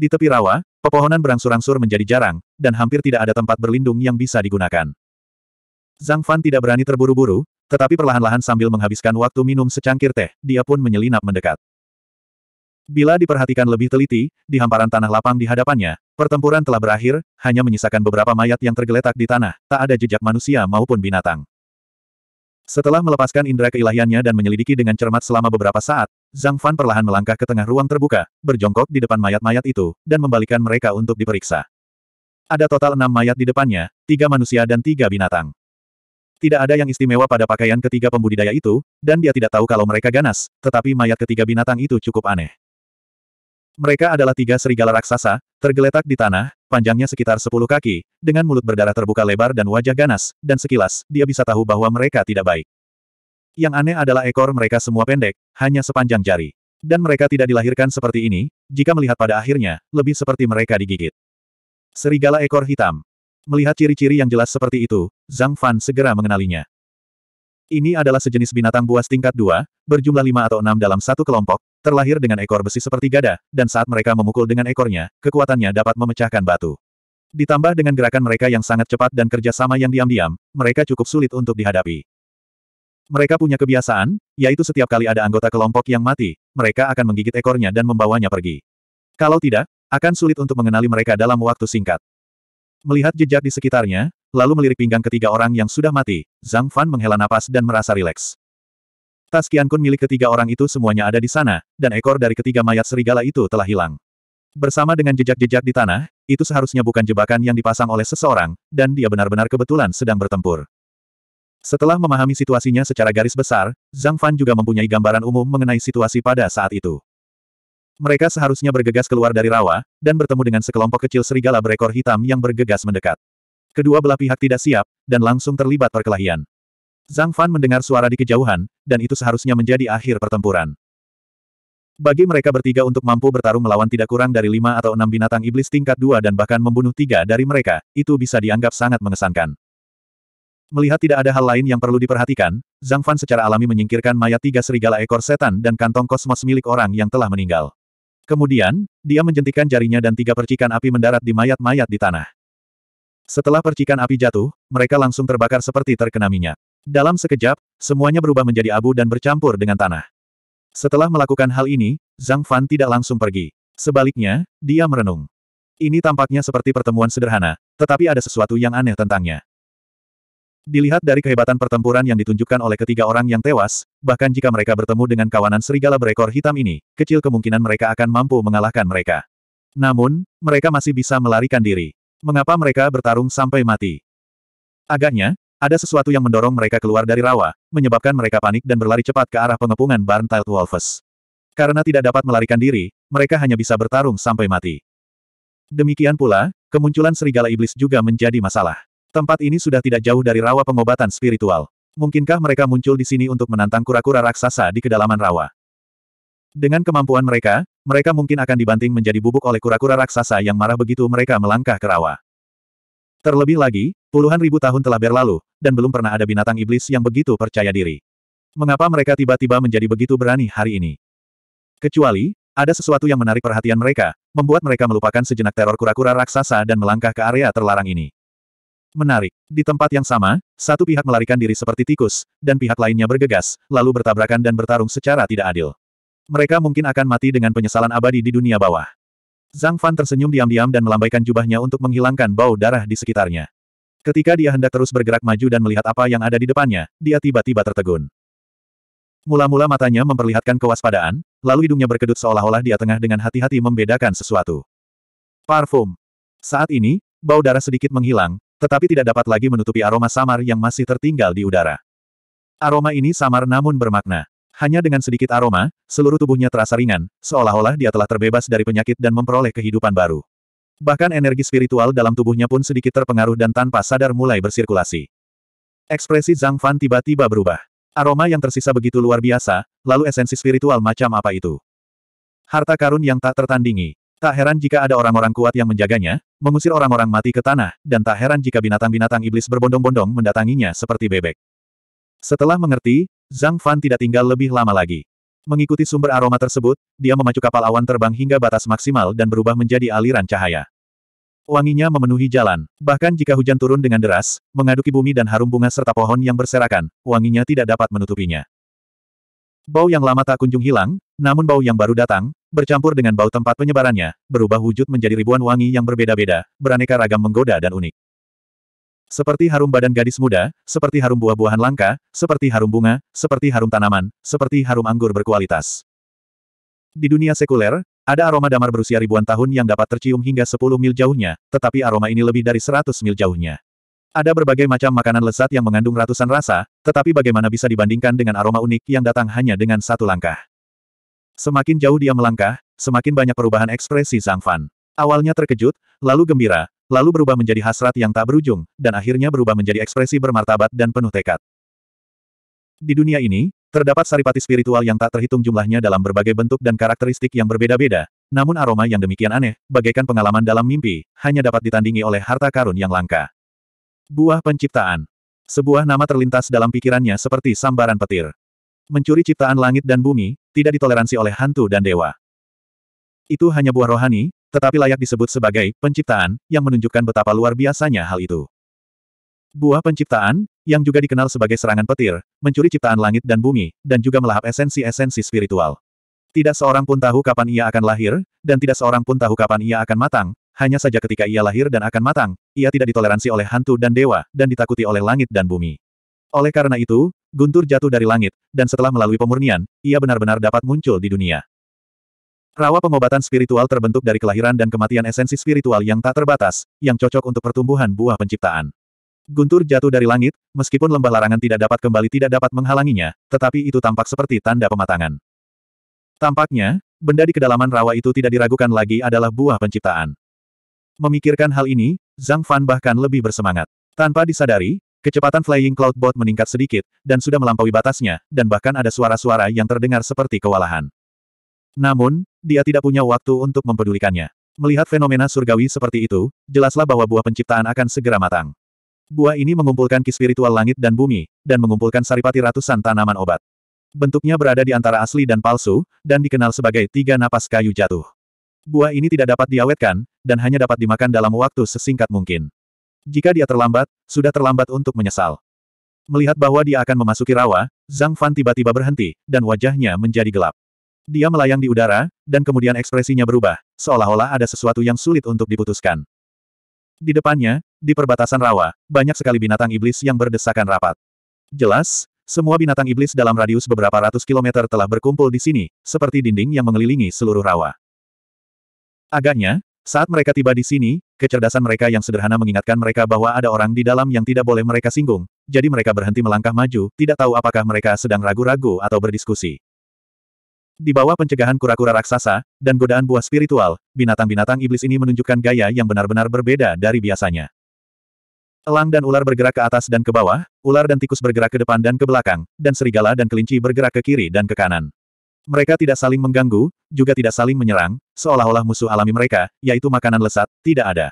Di tepi rawa, pepohonan berangsur-angsur menjadi jarang, dan hampir tidak ada tempat berlindung yang bisa digunakan. Zhang Fan tidak berani terburu-buru, tetapi perlahan-lahan sambil menghabiskan waktu minum secangkir teh, dia pun menyelinap mendekat. Bila diperhatikan lebih teliti, di hamparan tanah lapang di hadapannya, pertempuran telah berakhir, hanya menyisakan beberapa mayat yang tergeletak di tanah, tak ada jejak manusia maupun binatang. Setelah melepaskan indera keilahiannya dan menyelidiki dengan cermat selama beberapa saat, Zhang Fan perlahan melangkah ke tengah ruang terbuka, berjongkok di depan mayat-mayat itu, dan membalikan mereka untuk diperiksa. Ada total enam mayat di depannya, tiga manusia dan tiga binatang. Tidak ada yang istimewa pada pakaian ketiga pembudidaya itu, dan dia tidak tahu kalau mereka ganas, tetapi mayat ketiga binatang itu cukup aneh. Mereka adalah tiga serigala raksasa, tergeletak di tanah, panjangnya sekitar sepuluh kaki, dengan mulut berdarah terbuka lebar dan wajah ganas, dan sekilas, dia bisa tahu bahwa mereka tidak baik. Yang aneh adalah ekor mereka semua pendek, hanya sepanjang jari. Dan mereka tidak dilahirkan seperti ini, jika melihat pada akhirnya, lebih seperti mereka digigit. Serigala ekor hitam. Melihat ciri-ciri yang jelas seperti itu, Zhang Fan segera mengenalinya. Ini adalah sejenis binatang buas tingkat dua, berjumlah lima atau enam dalam satu kelompok, terlahir dengan ekor besi seperti gada, dan saat mereka memukul dengan ekornya, kekuatannya dapat memecahkan batu. Ditambah dengan gerakan mereka yang sangat cepat dan kerjasama yang diam-diam, mereka cukup sulit untuk dihadapi. Mereka punya kebiasaan, yaitu setiap kali ada anggota kelompok yang mati, mereka akan menggigit ekornya dan membawanya pergi. Kalau tidak, akan sulit untuk mengenali mereka dalam waktu singkat. Melihat jejak di sekitarnya, lalu melirik pinggang ketiga orang yang sudah mati, Zhang Fan menghela napas dan merasa rileks. Tas kun milik ketiga orang itu semuanya ada di sana, dan ekor dari ketiga mayat serigala itu telah hilang. Bersama dengan jejak-jejak di tanah, itu seharusnya bukan jebakan yang dipasang oleh seseorang, dan dia benar-benar kebetulan sedang bertempur. Setelah memahami situasinya secara garis besar, Zhang Fan juga mempunyai gambaran umum mengenai situasi pada saat itu. Mereka seharusnya bergegas keluar dari rawa, dan bertemu dengan sekelompok kecil serigala berekor hitam yang bergegas mendekat. Kedua belah pihak tidak siap, dan langsung terlibat perkelahian. Zhang Fan mendengar suara di kejauhan, dan itu seharusnya menjadi akhir pertempuran. Bagi mereka bertiga untuk mampu bertarung melawan tidak kurang dari lima atau enam binatang iblis tingkat dua dan bahkan membunuh tiga dari mereka, itu bisa dianggap sangat mengesankan. Melihat tidak ada hal lain yang perlu diperhatikan, Zhang Fan secara alami menyingkirkan mayat tiga serigala ekor setan dan kantong kosmos milik orang yang telah meninggal. Kemudian, dia menjentikan jarinya dan tiga percikan api mendarat di mayat-mayat di tanah. Setelah percikan api jatuh, mereka langsung terbakar seperti terkena minyak. Dalam sekejap, semuanya berubah menjadi abu dan bercampur dengan tanah. Setelah melakukan hal ini, Zhang Fan tidak langsung pergi. Sebaliknya, dia merenung. Ini tampaknya seperti pertemuan sederhana, tetapi ada sesuatu yang aneh tentangnya. Dilihat dari kehebatan pertempuran yang ditunjukkan oleh ketiga orang yang tewas, bahkan jika mereka bertemu dengan kawanan serigala berekor hitam ini, kecil kemungkinan mereka akan mampu mengalahkan mereka. Namun, mereka masih bisa melarikan diri. Mengapa mereka bertarung sampai mati? Agaknya, ada sesuatu yang mendorong mereka keluar dari rawa, menyebabkan mereka panik dan berlari cepat ke arah pengepungan Barntild Wolves. Karena tidak dapat melarikan diri, mereka hanya bisa bertarung sampai mati. Demikian pula, kemunculan serigala iblis juga menjadi masalah. Tempat ini sudah tidak jauh dari rawa pengobatan spiritual. Mungkinkah mereka muncul di sini untuk menantang kura-kura raksasa di kedalaman rawa? Dengan kemampuan mereka, mereka mungkin akan dibanting menjadi bubuk oleh kura-kura raksasa yang marah begitu mereka melangkah ke rawa. Terlebih lagi, puluhan ribu tahun telah berlalu, dan belum pernah ada binatang iblis yang begitu percaya diri. Mengapa mereka tiba-tiba menjadi begitu berani hari ini? Kecuali, ada sesuatu yang menarik perhatian mereka, membuat mereka melupakan sejenak teror kura-kura raksasa dan melangkah ke area terlarang ini. Menarik. Di tempat yang sama, satu pihak melarikan diri seperti tikus, dan pihak lainnya bergegas, lalu bertabrakan dan bertarung secara tidak adil. Mereka mungkin akan mati dengan penyesalan abadi di dunia bawah. Zhang Fan tersenyum diam-diam dan melambaikan jubahnya untuk menghilangkan bau darah di sekitarnya. Ketika dia hendak terus bergerak maju dan melihat apa yang ada di depannya, dia tiba-tiba tertegun. Mula-mula matanya memperlihatkan kewaspadaan, lalu hidungnya berkedut seolah-olah dia tengah dengan hati-hati membedakan sesuatu. Parfum. Saat ini, bau darah sedikit menghilang, tetapi tidak dapat lagi menutupi aroma samar yang masih tertinggal di udara. Aroma ini samar namun bermakna. Hanya dengan sedikit aroma, seluruh tubuhnya terasa ringan, seolah-olah dia telah terbebas dari penyakit dan memperoleh kehidupan baru. Bahkan energi spiritual dalam tubuhnya pun sedikit terpengaruh dan tanpa sadar mulai bersirkulasi. Ekspresi Zhang Fan tiba-tiba berubah. Aroma yang tersisa begitu luar biasa, lalu esensi spiritual macam apa itu? Harta karun yang tak tertandingi. Tak heran jika ada orang-orang kuat yang menjaganya, mengusir orang-orang mati ke tanah, dan tak heran jika binatang-binatang iblis berbondong-bondong mendatanginya seperti bebek. Setelah mengerti, Zhang Fan tidak tinggal lebih lama lagi. Mengikuti sumber aroma tersebut, dia memacu kapal awan terbang hingga batas maksimal dan berubah menjadi aliran cahaya. Wanginya memenuhi jalan. Bahkan jika hujan turun dengan deras, mengaduki bumi dan harum bunga serta pohon yang berserakan, wanginya tidak dapat menutupinya. Bau yang lama tak kunjung hilang, namun bau yang baru datang, bercampur dengan bau tempat penyebarannya, berubah wujud menjadi ribuan wangi yang berbeda-beda, beraneka ragam menggoda dan unik. Seperti harum badan gadis muda, seperti harum buah-buahan langka, seperti harum bunga, seperti harum tanaman, seperti harum anggur berkualitas. Di dunia sekuler, ada aroma damar berusia ribuan tahun yang dapat tercium hingga 10 mil jauhnya, tetapi aroma ini lebih dari 100 mil jauhnya. Ada berbagai macam makanan lezat yang mengandung ratusan rasa, tetapi bagaimana bisa dibandingkan dengan aroma unik yang datang hanya dengan satu langkah. Semakin jauh dia melangkah, semakin banyak perubahan ekspresi Zhang Fan. Awalnya terkejut, lalu gembira, lalu berubah menjadi hasrat yang tak berujung, dan akhirnya berubah menjadi ekspresi bermartabat dan penuh tekad. Di dunia ini, terdapat saripati spiritual yang tak terhitung jumlahnya dalam berbagai bentuk dan karakteristik yang berbeda-beda, namun aroma yang demikian aneh, bagaikan pengalaman dalam mimpi, hanya dapat ditandingi oleh harta karun yang langka. Buah penciptaan. Sebuah nama terlintas dalam pikirannya seperti sambaran petir. Mencuri ciptaan langit dan bumi, tidak ditoleransi oleh hantu dan dewa. Itu hanya buah rohani, tetapi layak disebut sebagai penciptaan, yang menunjukkan betapa luar biasanya hal itu. Buah penciptaan, yang juga dikenal sebagai serangan petir, mencuri ciptaan langit dan bumi, dan juga melahap esensi-esensi spiritual. Tidak seorang pun tahu kapan ia akan lahir, dan tidak seorang pun tahu kapan ia akan matang, hanya saja ketika ia lahir dan akan matang, ia tidak ditoleransi oleh hantu dan dewa, dan ditakuti oleh langit dan bumi. Oleh karena itu, Guntur jatuh dari langit, dan setelah melalui pemurnian, ia benar-benar dapat muncul di dunia. Rawa pengobatan spiritual terbentuk dari kelahiran dan kematian esensi spiritual yang tak terbatas, yang cocok untuk pertumbuhan buah penciptaan. Guntur jatuh dari langit, meskipun lembah larangan tidak dapat kembali tidak dapat menghalanginya, tetapi itu tampak seperti tanda pematangan. Tampaknya, benda di kedalaman rawa itu tidak diragukan lagi adalah buah penciptaan. Memikirkan hal ini, Zhang Fan bahkan lebih bersemangat. Tanpa disadari, Kecepatan Flying Cloud Bot meningkat sedikit, dan sudah melampaui batasnya, dan bahkan ada suara-suara yang terdengar seperti kewalahan. Namun, dia tidak punya waktu untuk mempedulikannya. Melihat fenomena surgawi seperti itu, jelaslah bahwa buah penciptaan akan segera matang. Buah ini mengumpulkan ki spiritual langit dan bumi, dan mengumpulkan saripati ratusan tanaman obat. Bentuknya berada di antara asli dan palsu, dan dikenal sebagai tiga napas kayu jatuh. Buah ini tidak dapat diawetkan, dan hanya dapat dimakan dalam waktu sesingkat mungkin. Jika dia terlambat, sudah terlambat untuk menyesal. Melihat bahwa dia akan memasuki rawa, Zhang Fan tiba-tiba berhenti, dan wajahnya menjadi gelap. Dia melayang di udara, dan kemudian ekspresinya berubah, seolah-olah ada sesuatu yang sulit untuk diputuskan. Di depannya, di perbatasan rawa, banyak sekali binatang iblis yang berdesakan rapat. Jelas, semua binatang iblis dalam radius beberapa ratus kilometer telah berkumpul di sini, seperti dinding yang mengelilingi seluruh rawa. Agaknya, saat mereka tiba di sini, kecerdasan mereka yang sederhana mengingatkan mereka bahwa ada orang di dalam yang tidak boleh mereka singgung, jadi mereka berhenti melangkah maju, tidak tahu apakah mereka sedang ragu-ragu atau berdiskusi. Di bawah pencegahan kura-kura raksasa, dan godaan buah spiritual, binatang-binatang iblis ini menunjukkan gaya yang benar-benar berbeda dari biasanya. Elang dan ular bergerak ke atas dan ke bawah, ular dan tikus bergerak ke depan dan ke belakang, dan serigala dan kelinci bergerak ke kiri dan ke kanan. Mereka tidak saling mengganggu, juga tidak saling menyerang, seolah-olah musuh alami mereka, yaitu makanan lesat, tidak ada.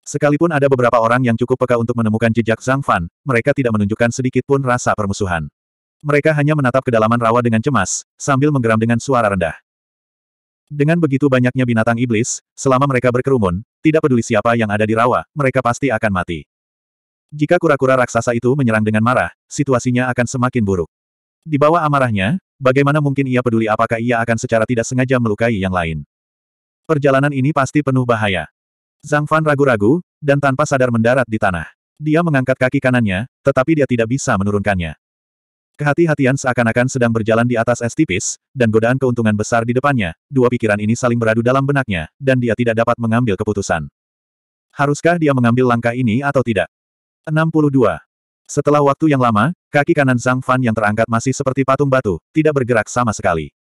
Sekalipun ada beberapa orang yang cukup peka untuk menemukan jejak Zhang Fan, mereka tidak menunjukkan sedikit pun rasa permusuhan. Mereka hanya menatap kedalaman rawa dengan cemas, sambil menggeram dengan suara rendah. Dengan begitu banyaknya binatang iblis, selama mereka berkerumun, tidak peduli siapa yang ada di rawa, mereka pasti akan mati. Jika kura-kura raksasa itu menyerang dengan marah, situasinya akan semakin buruk. Di bawah amarahnya, bagaimana mungkin ia peduli apakah ia akan secara tidak sengaja melukai yang lain. Perjalanan ini pasti penuh bahaya. Zhang Fan ragu-ragu, dan tanpa sadar mendarat di tanah. Dia mengangkat kaki kanannya, tetapi dia tidak bisa menurunkannya. Kehati-hatian seakan-akan sedang berjalan di atas es tipis, dan godaan keuntungan besar di depannya, dua pikiran ini saling beradu dalam benaknya, dan dia tidak dapat mengambil keputusan. Haruskah dia mengambil langkah ini atau tidak? 62. Setelah waktu yang lama, kaki kanan Zhang Fan yang terangkat masih seperti patung batu, tidak bergerak sama sekali.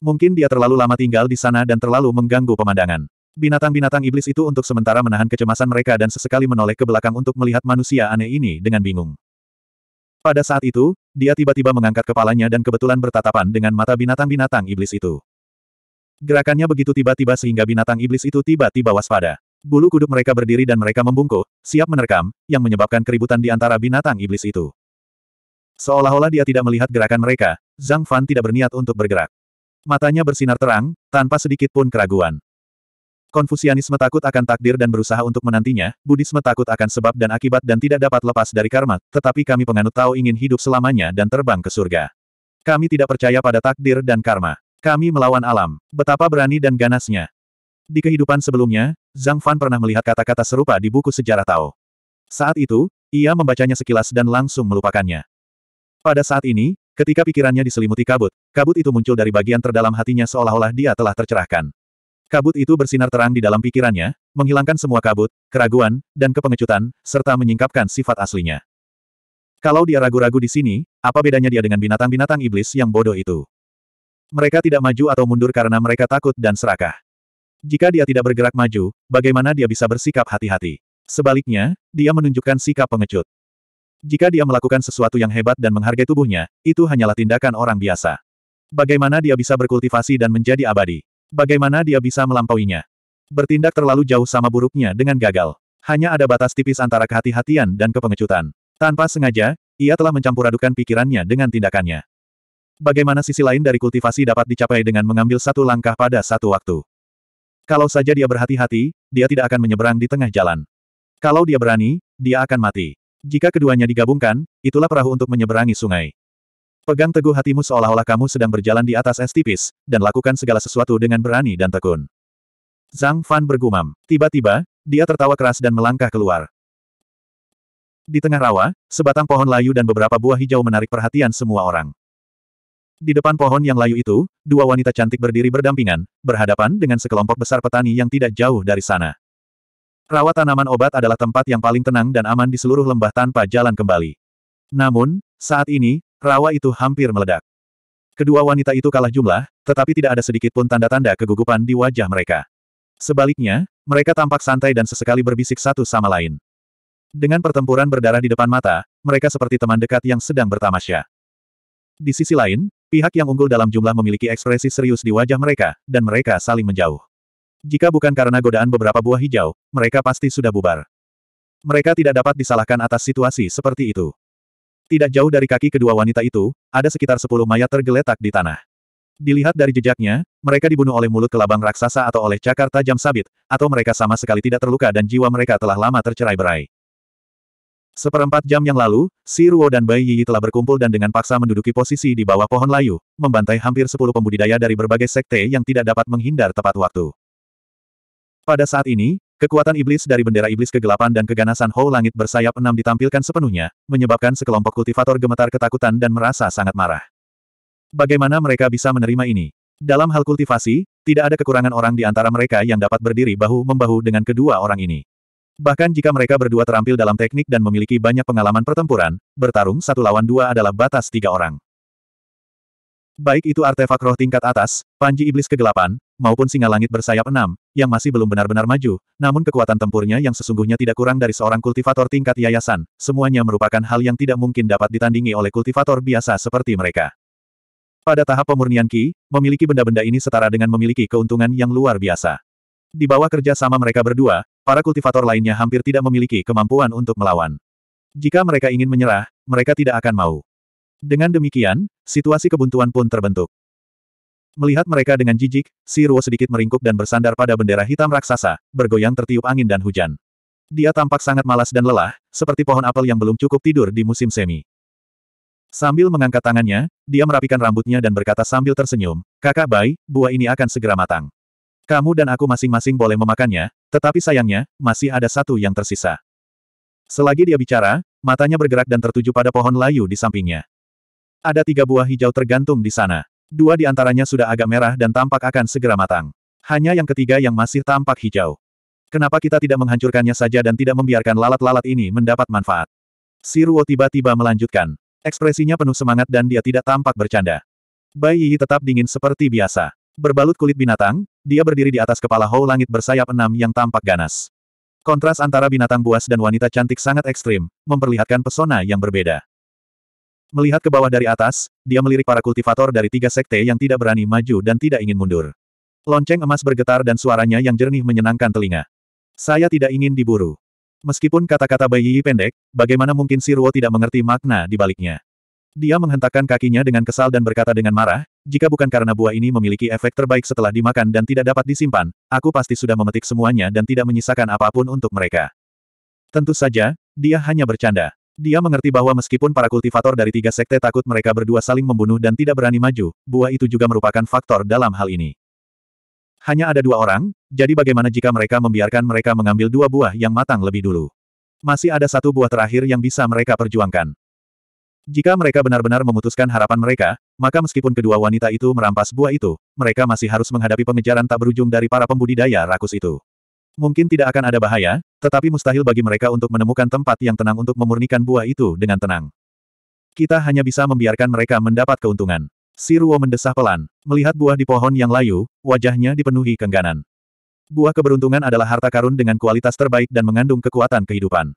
Mungkin dia terlalu lama tinggal di sana dan terlalu mengganggu pemandangan. Binatang-binatang iblis itu untuk sementara menahan kecemasan mereka dan sesekali menoleh ke belakang untuk melihat manusia aneh ini dengan bingung. Pada saat itu, dia tiba-tiba mengangkat kepalanya dan kebetulan bertatapan dengan mata binatang-binatang iblis itu. Gerakannya begitu tiba-tiba sehingga binatang iblis itu tiba-tiba waspada. Bulu kuduk mereka berdiri dan mereka membungkuk, siap menerkam, yang menyebabkan keributan di antara binatang iblis itu. Seolah-olah dia tidak melihat gerakan mereka, Zhang Fan tidak berniat untuk bergerak. Matanya bersinar terang, tanpa sedikit pun keraguan. Konfusianisme takut akan takdir dan berusaha untuk menantinya, Budisme takut akan sebab dan akibat dan tidak dapat lepas dari karma, tetapi kami penganut tahu ingin hidup selamanya dan terbang ke surga. Kami tidak percaya pada takdir dan karma. Kami melawan alam. Betapa berani dan ganasnya. Di kehidupan sebelumnya, Zhang Fan pernah melihat kata-kata serupa di buku sejarah Tao. Saat itu, ia membacanya sekilas dan langsung melupakannya. Pada saat ini, ketika pikirannya diselimuti kabut, kabut itu muncul dari bagian terdalam hatinya seolah-olah dia telah tercerahkan. Kabut itu bersinar terang di dalam pikirannya, menghilangkan semua kabut, keraguan, dan kepengecutan, serta menyingkapkan sifat aslinya. Kalau dia ragu-ragu di sini, apa bedanya dia dengan binatang-binatang iblis yang bodoh itu? Mereka tidak maju atau mundur karena mereka takut dan serakah. Jika dia tidak bergerak maju, bagaimana dia bisa bersikap hati-hati? Sebaliknya, dia menunjukkan sikap pengecut. Jika dia melakukan sesuatu yang hebat dan menghargai tubuhnya, itu hanyalah tindakan orang biasa. Bagaimana dia bisa berkultivasi dan menjadi abadi? Bagaimana dia bisa melampauinya? Bertindak terlalu jauh sama buruknya dengan gagal. Hanya ada batas tipis antara kehati-hatian dan kepengecutan. Tanpa sengaja, ia telah mencampur adukan pikirannya dengan tindakannya. Bagaimana sisi lain dari kultivasi dapat dicapai dengan mengambil satu langkah pada satu waktu? Kalau saja dia berhati-hati, dia tidak akan menyeberang di tengah jalan. Kalau dia berani, dia akan mati. Jika keduanya digabungkan, itulah perahu untuk menyeberangi sungai. Pegang teguh hatimu seolah-olah kamu sedang berjalan di atas es tipis, dan lakukan segala sesuatu dengan berani dan tekun. Zhang Fan bergumam. Tiba-tiba, dia tertawa keras dan melangkah keluar. Di tengah rawa, sebatang pohon layu dan beberapa buah hijau menarik perhatian semua orang. Di depan pohon yang layu itu, dua wanita cantik berdiri berdampingan, berhadapan dengan sekelompok besar petani yang tidak jauh dari sana. Rawa tanaman obat adalah tempat yang paling tenang dan aman di seluruh lembah tanpa jalan kembali. Namun, saat ini, Rawa itu hampir meledak. Kedua wanita itu kalah jumlah, tetapi tidak ada sedikit pun tanda-tanda kegugupan di wajah mereka. Sebaliknya, mereka tampak santai dan sesekali berbisik satu sama lain. Dengan pertempuran berdarah di depan mata, mereka seperti teman dekat yang sedang bertamasya. Di sisi lain, pihak yang unggul dalam jumlah memiliki ekspresi serius di wajah mereka, dan mereka saling menjauh. Jika bukan karena godaan beberapa buah hijau, mereka pasti sudah bubar. Mereka tidak dapat disalahkan atas situasi seperti itu. Tidak jauh dari kaki kedua wanita itu, ada sekitar sepuluh mayat tergeletak di tanah. Dilihat dari jejaknya, mereka dibunuh oleh mulut kelabang raksasa atau oleh cakar tajam sabit, atau mereka sama sekali tidak terluka dan jiwa mereka telah lama tercerai-berai. Seperempat jam yang lalu, si Ruo dan Bai Yi telah berkumpul dan dengan paksa menduduki posisi di bawah pohon layu, membantai hampir sepuluh pembudidaya dari berbagai sekte yang tidak dapat menghindar tepat waktu. Pada saat ini, Kekuatan iblis dari bendera iblis kegelapan dan keganasan Hou Langit bersayap enam ditampilkan sepenuhnya, menyebabkan sekelompok kultivator gemetar ketakutan dan merasa sangat marah. Bagaimana mereka bisa menerima ini? Dalam hal kultivasi, tidak ada kekurangan orang di antara mereka yang dapat berdiri bahu-membahu dengan kedua orang ini. Bahkan jika mereka berdua terampil dalam teknik dan memiliki banyak pengalaman pertempuran, bertarung satu lawan dua adalah batas tiga orang. Baik itu artefak roh tingkat atas, panji iblis kegelapan, maupun singa langit bersayap enam, yang masih belum benar-benar maju, namun kekuatan tempurnya yang sesungguhnya tidak kurang dari seorang kultivator tingkat yayasan, semuanya merupakan hal yang tidak mungkin dapat ditandingi oleh kultivator biasa seperti mereka. Pada tahap pemurnian Ki, memiliki benda-benda ini setara dengan memiliki keuntungan yang luar biasa. Di bawah kerja sama mereka berdua, para kultivator lainnya hampir tidak memiliki kemampuan untuk melawan. Jika mereka ingin menyerah, mereka tidak akan mau. Dengan demikian, situasi kebuntuan pun terbentuk. Melihat mereka dengan jijik, si Ruo sedikit meringkuk dan bersandar pada bendera hitam raksasa, bergoyang tertiup angin dan hujan. Dia tampak sangat malas dan lelah, seperti pohon apel yang belum cukup tidur di musim semi. Sambil mengangkat tangannya, dia merapikan rambutnya dan berkata sambil tersenyum, Kakak Bai, buah ini akan segera matang. Kamu dan aku masing-masing boleh memakannya, tetapi sayangnya, masih ada satu yang tersisa. Selagi dia bicara, matanya bergerak dan tertuju pada pohon layu di sampingnya. Ada tiga buah hijau tergantung di sana. Dua di antaranya sudah agak merah dan tampak akan segera matang. Hanya yang ketiga yang masih tampak hijau. Kenapa kita tidak menghancurkannya saja dan tidak membiarkan lalat-lalat ini mendapat manfaat? Siruo tiba-tiba melanjutkan. Ekspresinya penuh semangat dan dia tidak tampak bercanda. Bai Yi tetap dingin seperti biasa. Berbalut kulit binatang, dia berdiri di atas kepala Hou Langit bersayap enam yang tampak ganas. Kontras antara binatang buas dan wanita cantik sangat ekstrim, memperlihatkan pesona yang berbeda. Melihat ke bawah dari atas, dia melirik para kultivator dari tiga sekte yang tidak berani maju dan tidak ingin mundur. Lonceng emas bergetar dan suaranya yang jernih menyenangkan telinga. Saya tidak ingin diburu. Meskipun kata-kata Bai Yi pendek, bagaimana mungkin si Ruo tidak mengerti makna di baliknya. Dia menghentakkan kakinya dengan kesal dan berkata dengan marah, jika bukan karena buah ini memiliki efek terbaik setelah dimakan dan tidak dapat disimpan, aku pasti sudah memetik semuanya dan tidak menyisakan apapun untuk mereka. Tentu saja, dia hanya bercanda. Dia mengerti bahwa meskipun para kultivator dari tiga sekte takut mereka berdua saling membunuh dan tidak berani maju, buah itu juga merupakan faktor dalam hal ini. Hanya ada dua orang, jadi bagaimana jika mereka membiarkan mereka mengambil dua buah yang matang lebih dulu? Masih ada satu buah terakhir yang bisa mereka perjuangkan. Jika mereka benar-benar memutuskan harapan mereka, maka meskipun kedua wanita itu merampas buah itu, mereka masih harus menghadapi pengejaran tak berujung dari para pembudidaya rakus itu. Mungkin tidak akan ada bahaya, tetapi mustahil bagi mereka untuk menemukan tempat yang tenang untuk memurnikan buah itu dengan tenang. Kita hanya bisa membiarkan mereka mendapat keuntungan. Siruo mendesah pelan, melihat buah di pohon yang layu, wajahnya dipenuhi kengganan. Buah keberuntungan adalah harta karun dengan kualitas terbaik dan mengandung kekuatan kehidupan.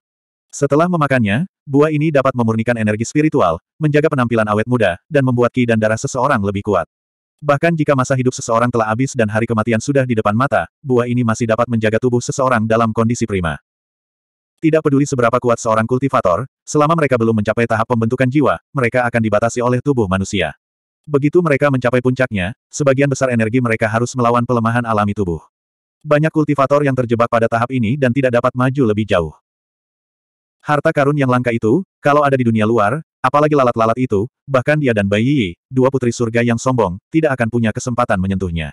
Setelah memakannya, buah ini dapat memurnikan energi spiritual, menjaga penampilan awet muda, dan membuat ki dan darah seseorang lebih kuat. Bahkan jika masa hidup seseorang telah habis dan hari kematian sudah di depan mata, buah ini masih dapat menjaga tubuh seseorang dalam kondisi prima. Tidak peduli seberapa kuat seorang kultivator, selama mereka belum mencapai tahap pembentukan jiwa, mereka akan dibatasi oleh tubuh manusia. Begitu mereka mencapai puncaknya, sebagian besar energi mereka harus melawan pelemahan alami tubuh. Banyak kultivator yang terjebak pada tahap ini dan tidak dapat maju lebih jauh. Harta karun yang langka itu, kalau ada di dunia luar, Apalagi lalat-lalat itu, bahkan dia dan Bai Yi, dua putri surga yang sombong, tidak akan punya kesempatan menyentuhnya.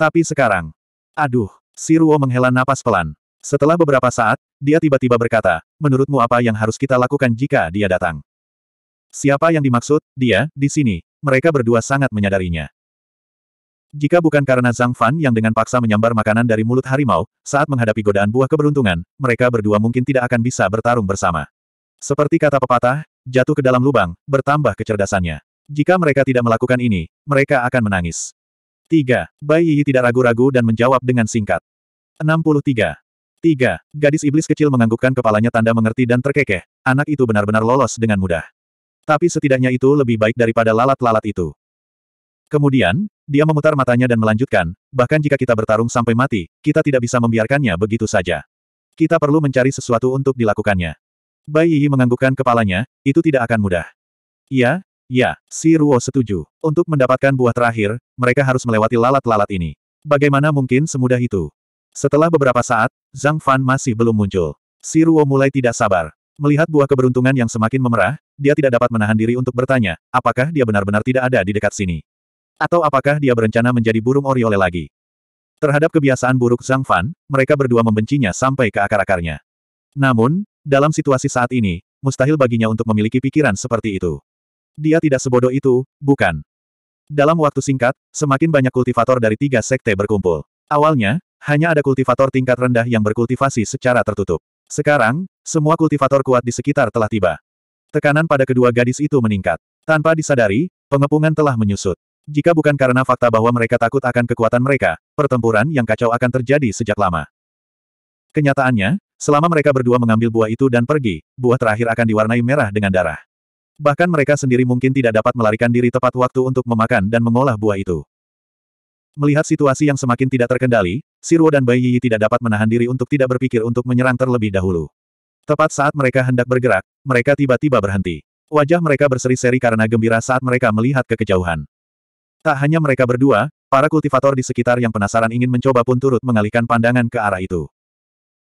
Tapi sekarang, aduh, Si Ruo menghela napas pelan. Setelah beberapa saat, dia tiba-tiba berkata, menurutmu apa yang harus kita lakukan jika dia datang? Siapa yang dimaksud, dia, di sini, mereka berdua sangat menyadarinya. Jika bukan karena Zhang Fan yang dengan paksa menyambar makanan dari mulut harimau, saat menghadapi godaan buah keberuntungan, mereka berdua mungkin tidak akan bisa bertarung bersama. Seperti kata pepatah, jatuh ke dalam lubang, bertambah kecerdasannya. Jika mereka tidak melakukan ini, mereka akan menangis. 3. Bai Yi tidak ragu-ragu dan menjawab dengan singkat. 63. 3. Gadis iblis kecil menganggukkan kepalanya tanda mengerti dan terkekeh. Anak itu benar-benar lolos dengan mudah. Tapi setidaknya itu lebih baik daripada lalat-lalat itu. Kemudian, dia memutar matanya dan melanjutkan, bahkan jika kita bertarung sampai mati, kita tidak bisa membiarkannya begitu saja. Kita perlu mencari sesuatu untuk dilakukannya. Bai Yi menganggukkan kepalanya, itu tidak akan mudah. Ya, ya, si Ruo setuju. Untuk mendapatkan buah terakhir, mereka harus melewati lalat-lalat ini. Bagaimana mungkin semudah itu? Setelah beberapa saat, Zhang Fan masih belum muncul. Si Ruo mulai tidak sabar. Melihat buah keberuntungan yang semakin memerah, dia tidak dapat menahan diri untuk bertanya, apakah dia benar-benar tidak ada di dekat sini? Atau apakah dia berencana menjadi burung oriole lagi? Terhadap kebiasaan buruk Zhang Fan, mereka berdua membencinya sampai ke akar-akarnya. Namun, dalam situasi saat ini, mustahil baginya untuk memiliki pikiran seperti itu. Dia tidak sebodoh itu, bukan? Dalam waktu singkat, semakin banyak kultivator dari tiga sekte berkumpul. Awalnya, hanya ada kultivator tingkat rendah yang berkultivasi secara tertutup. Sekarang, semua kultivator kuat di sekitar telah tiba. Tekanan pada kedua gadis itu meningkat. Tanpa disadari, pengepungan telah menyusut. Jika bukan karena fakta bahwa mereka takut akan kekuatan mereka, pertempuran yang kacau akan terjadi sejak lama. Kenyataannya, Selama mereka berdua mengambil buah itu dan pergi, buah terakhir akan diwarnai merah dengan darah. Bahkan mereka sendiri mungkin tidak dapat melarikan diri tepat waktu untuk memakan dan mengolah buah itu. Melihat situasi yang semakin tidak terkendali, Sirwo dan Bai Yi tidak dapat menahan diri untuk tidak berpikir untuk menyerang terlebih dahulu. Tepat saat mereka hendak bergerak, mereka tiba-tiba berhenti. Wajah mereka berseri-seri karena gembira saat mereka melihat ke kejauhan. Tak hanya mereka berdua, para kultivator di sekitar yang penasaran ingin mencoba pun turut mengalihkan pandangan ke arah itu.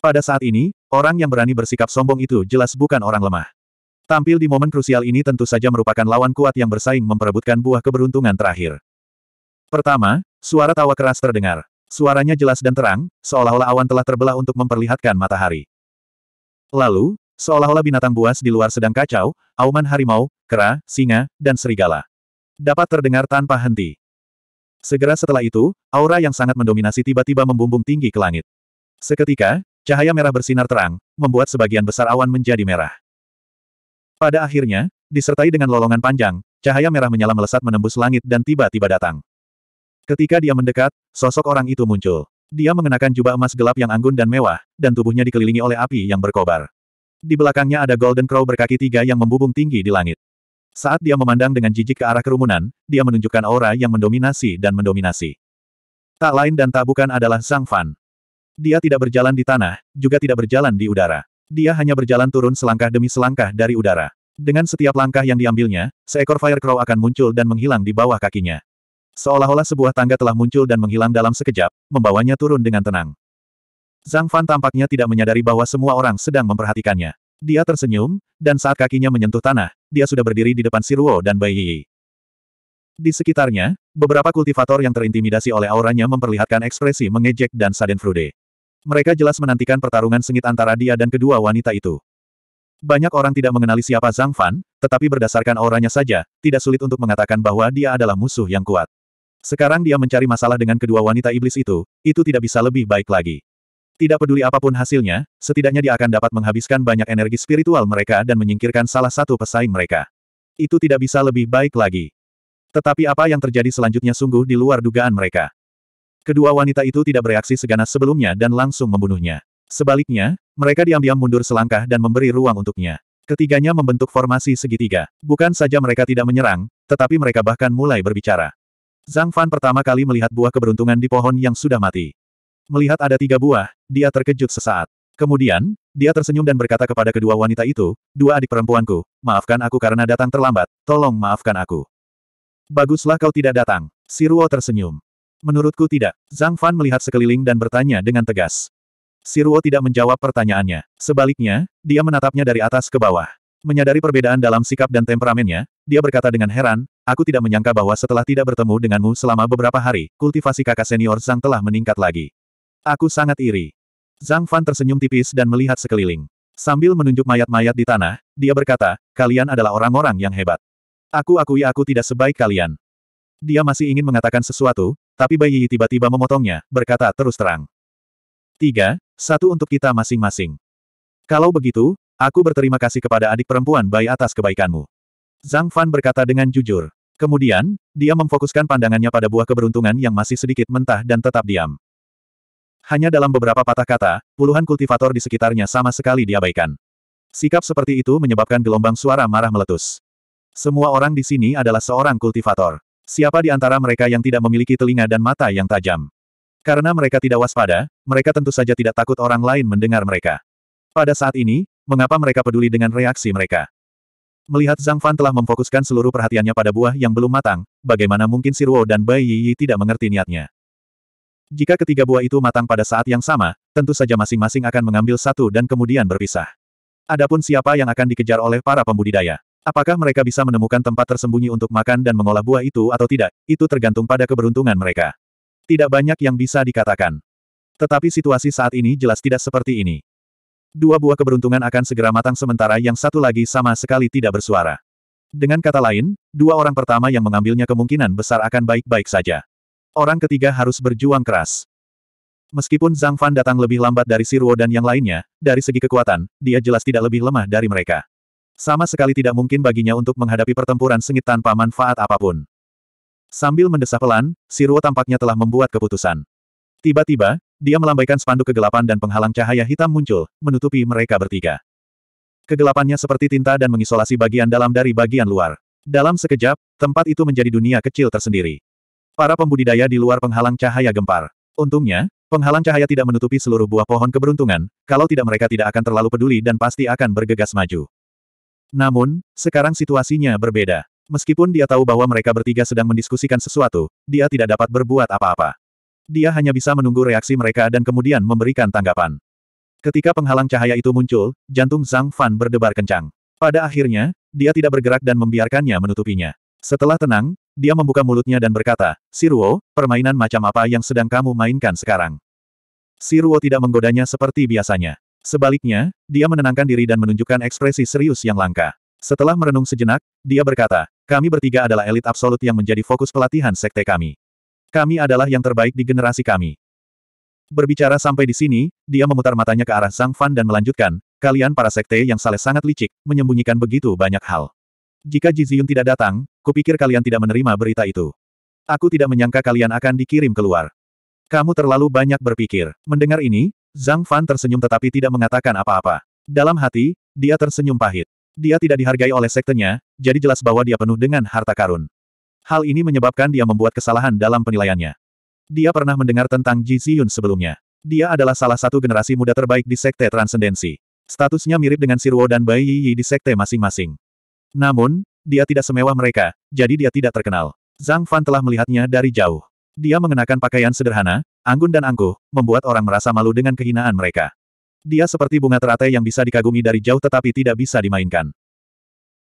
Pada saat ini, orang yang berani bersikap sombong itu jelas bukan orang lemah. Tampil di momen krusial ini tentu saja merupakan lawan kuat yang bersaing memperebutkan buah keberuntungan terakhir. Pertama, suara tawa keras terdengar. Suaranya jelas dan terang, seolah-olah awan telah terbelah untuk memperlihatkan matahari. Lalu, seolah-olah binatang buas di luar sedang kacau, auman harimau, kera, singa, dan serigala. Dapat terdengar tanpa henti. Segera setelah itu, aura yang sangat mendominasi tiba-tiba membumbung tinggi ke langit. Seketika, Cahaya merah bersinar terang, membuat sebagian besar awan menjadi merah. Pada akhirnya, disertai dengan lolongan panjang, cahaya merah menyala melesat menembus langit dan tiba-tiba datang. Ketika dia mendekat, sosok orang itu muncul. Dia mengenakan jubah emas gelap yang anggun dan mewah, dan tubuhnya dikelilingi oleh api yang berkobar. Di belakangnya ada Golden Crow berkaki tiga yang membubung tinggi di langit. Saat dia memandang dengan jijik ke arah kerumunan, dia menunjukkan aura yang mendominasi dan mendominasi. Tak lain dan tak bukan adalah Sang Fan. Dia tidak berjalan di tanah, juga tidak berjalan di udara. Dia hanya berjalan turun selangkah demi selangkah dari udara. Dengan setiap langkah yang diambilnya, seekor Firecrow akan muncul dan menghilang di bawah kakinya. Seolah-olah sebuah tangga telah muncul dan menghilang dalam sekejap, membawanya turun dengan tenang. Zhang Fan tampaknya tidak menyadari bahwa semua orang sedang memperhatikannya. Dia tersenyum, dan saat kakinya menyentuh tanah, dia sudah berdiri di depan Siruo dan Bai Yi. Di sekitarnya, beberapa kultivator yang terintimidasi oleh auranya memperlihatkan ekspresi mengejek dan sadenfrude. Mereka jelas menantikan pertarungan sengit antara dia dan kedua wanita itu. Banyak orang tidak mengenali siapa Zhang Fan, tetapi berdasarkan auranya saja, tidak sulit untuk mengatakan bahwa dia adalah musuh yang kuat. Sekarang dia mencari masalah dengan kedua wanita iblis itu, itu tidak bisa lebih baik lagi. Tidak peduli apapun hasilnya, setidaknya dia akan dapat menghabiskan banyak energi spiritual mereka dan menyingkirkan salah satu pesaing mereka. Itu tidak bisa lebih baik lagi. Tetapi apa yang terjadi selanjutnya sungguh di luar dugaan mereka. Kedua wanita itu tidak bereaksi seganas sebelumnya dan langsung membunuhnya. Sebaliknya, mereka diam-diam mundur selangkah dan memberi ruang untuknya. Ketiganya membentuk formasi segitiga. Bukan saja mereka tidak menyerang, tetapi mereka bahkan mulai berbicara. Zhang Fan pertama kali melihat buah keberuntungan di pohon yang sudah mati. Melihat ada tiga buah, dia terkejut sesaat. Kemudian, dia tersenyum dan berkata kepada kedua wanita itu, dua adik perempuanku, maafkan aku karena datang terlambat, tolong maafkan aku. Baguslah kau tidak datang. Siruo tersenyum. Menurutku tidak. Zhang Fan melihat sekeliling dan bertanya dengan tegas. Siruo tidak menjawab pertanyaannya. Sebaliknya, dia menatapnya dari atas ke bawah. Menyadari perbedaan dalam sikap dan temperamennya, dia berkata dengan heran, aku tidak menyangka bahwa setelah tidak bertemu denganmu selama beberapa hari, kultivasi kakak senior Zhang telah meningkat lagi. Aku sangat iri. Zhang Fan tersenyum tipis dan melihat sekeliling. Sambil menunjuk mayat-mayat di tanah, dia berkata, kalian adalah orang-orang yang hebat. Aku akui aku tidak sebaik kalian. Dia masih ingin mengatakan sesuatu, tapi Bai Yi tiba-tiba memotongnya, berkata terus terang. Tiga, satu untuk kita masing-masing. Kalau begitu, aku berterima kasih kepada adik perempuan Bai atas kebaikanmu. Zhang Fan berkata dengan jujur. Kemudian, dia memfokuskan pandangannya pada buah keberuntungan yang masih sedikit mentah dan tetap diam. Hanya dalam beberapa patah kata, puluhan kultivator di sekitarnya sama sekali diabaikan. Sikap seperti itu menyebabkan gelombang suara marah meletus. Semua orang di sini adalah seorang kultivator. Siapa di antara mereka yang tidak memiliki telinga dan mata yang tajam? Karena mereka tidak waspada, mereka tentu saja tidak takut orang lain mendengar mereka. Pada saat ini, mengapa mereka peduli dengan reaksi mereka? Melihat Zhang Fan telah memfokuskan seluruh perhatiannya pada buah yang belum matang, bagaimana mungkin Ruo dan Bai Yi tidak mengerti niatnya? Jika ketiga buah itu matang pada saat yang sama, tentu saja masing-masing akan mengambil satu dan kemudian berpisah. Adapun siapa yang akan dikejar oleh para pembudidaya? Apakah mereka bisa menemukan tempat tersembunyi untuk makan dan mengolah buah itu atau tidak, itu tergantung pada keberuntungan mereka. Tidak banyak yang bisa dikatakan. Tetapi situasi saat ini jelas tidak seperti ini. Dua buah keberuntungan akan segera matang sementara yang satu lagi sama sekali tidak bersuara. Dengan kata lain, dua orang pertama yang mengambilnya kemungkinan besar akan baik-baik saja. Orang ketiga harus berjuang keras. Meskipun Zhang Fan datang lebih lambat dari Siruo dan yang lainnya, dari segi kekuatan, dia jelas tidak lebih lemah dari mereka. Sama sekali tidak mungkin baginya untuk menghadapi pertempuran sengit tanpa manfaat apapun. Sambil mendesah pelan, Siruo tampaknya telah membuat keputusan. Tiba-tiba, dia melambaikan spanduk kegelapan dan penghalang cahaya hitam muncul, menutupi mereka bertiga. Kegelapannya seperti tinta dan mengisolasi bagian dalam dari bagian luar. Dalam sekejap, tempat itu menjadi dunia kecil tersendiri. Para pembudidaya di luar penghalang cahaya gempar. Untungnya, penghalang cahaya tidak menutupi seluruh buah pohon keberuntungan, kalau tidak mereka tidak akan terlalu peduli dan pasti akan bergegas maju. Namun, sekarang situasinya berbeda. Meskipun dia tahu bahwa mereka bertiga sedang mendiskusikan sesuatu, dia tidak dapat berbuat apa-apa. Dia hanya bisa menunggu reaksi mereka dan kemudian memberikan tanggapan. Ketika penghalang cahaya itu muncul, jantung Zhang Fan berdebar kencang. Pada akhirnya, dia tidak bergerak dan membiarkannya menutupinya. Setelah tenang, dia membuka mulutnya dan berkata, Siruo, permainan macam apa yang sedang kamu mainkan sekarang? Siruo tidak menggodanya seperti biasanya. Sebaliknya, dia menenangkan diri dan menunjukkan ekspresi serius yang langka. Setelah merenung sejenak, dia berkata, kami bertiga adalah elit absolut yang menjadi fokus pelatihan sekte kami. Kami adalah yang terbaik di generasi kami. Berbicara sampai di sini, dia memutar matanya ke arah Sang Fan dan melanjutkan, kalian para sekte yang saleh sangat licik, menyembunyikan begitu banyak hal. Jika Jiziyun tidak datang, kupikir kalian tidak menerima berita itu. Aku tidak menyangka kalian akan dikirim keluar. Kamu terlalu banyak berpikir. Mendengar ini, Zhang Fan tersenyum tetapi tidak mengatakan apa-apa. Dalam hati, dia tersenyum pahit. Dia tidak dihargai oleh sektenya, jadi jelas bahwa dia penuh dengan harta karun. Hal ini menyebabkan dia membuat kesalahan dalam penilaiannya. Dia pernah mendengar tentang Ji Ziyun sebelumnya. Dia adalah salah satu generasi muda terbaik di Sekte Transcendensi. Statusnya mirip dengan Siruo dan Bai Yi di Sekte masing-masing. Namun, dia tidak semewah mereka, jadi dia tidak terkenal. Zhang Fan telah melihatnya dari jauh. Dia mengenakan pakaian sederhana, anggun dan angkuh, membuat orang merasa malu dengan kehinaan mereka. Dia seperti bunga teratai yang bisa dikagumi dari jauh tetapi tidak bisa dimainkan.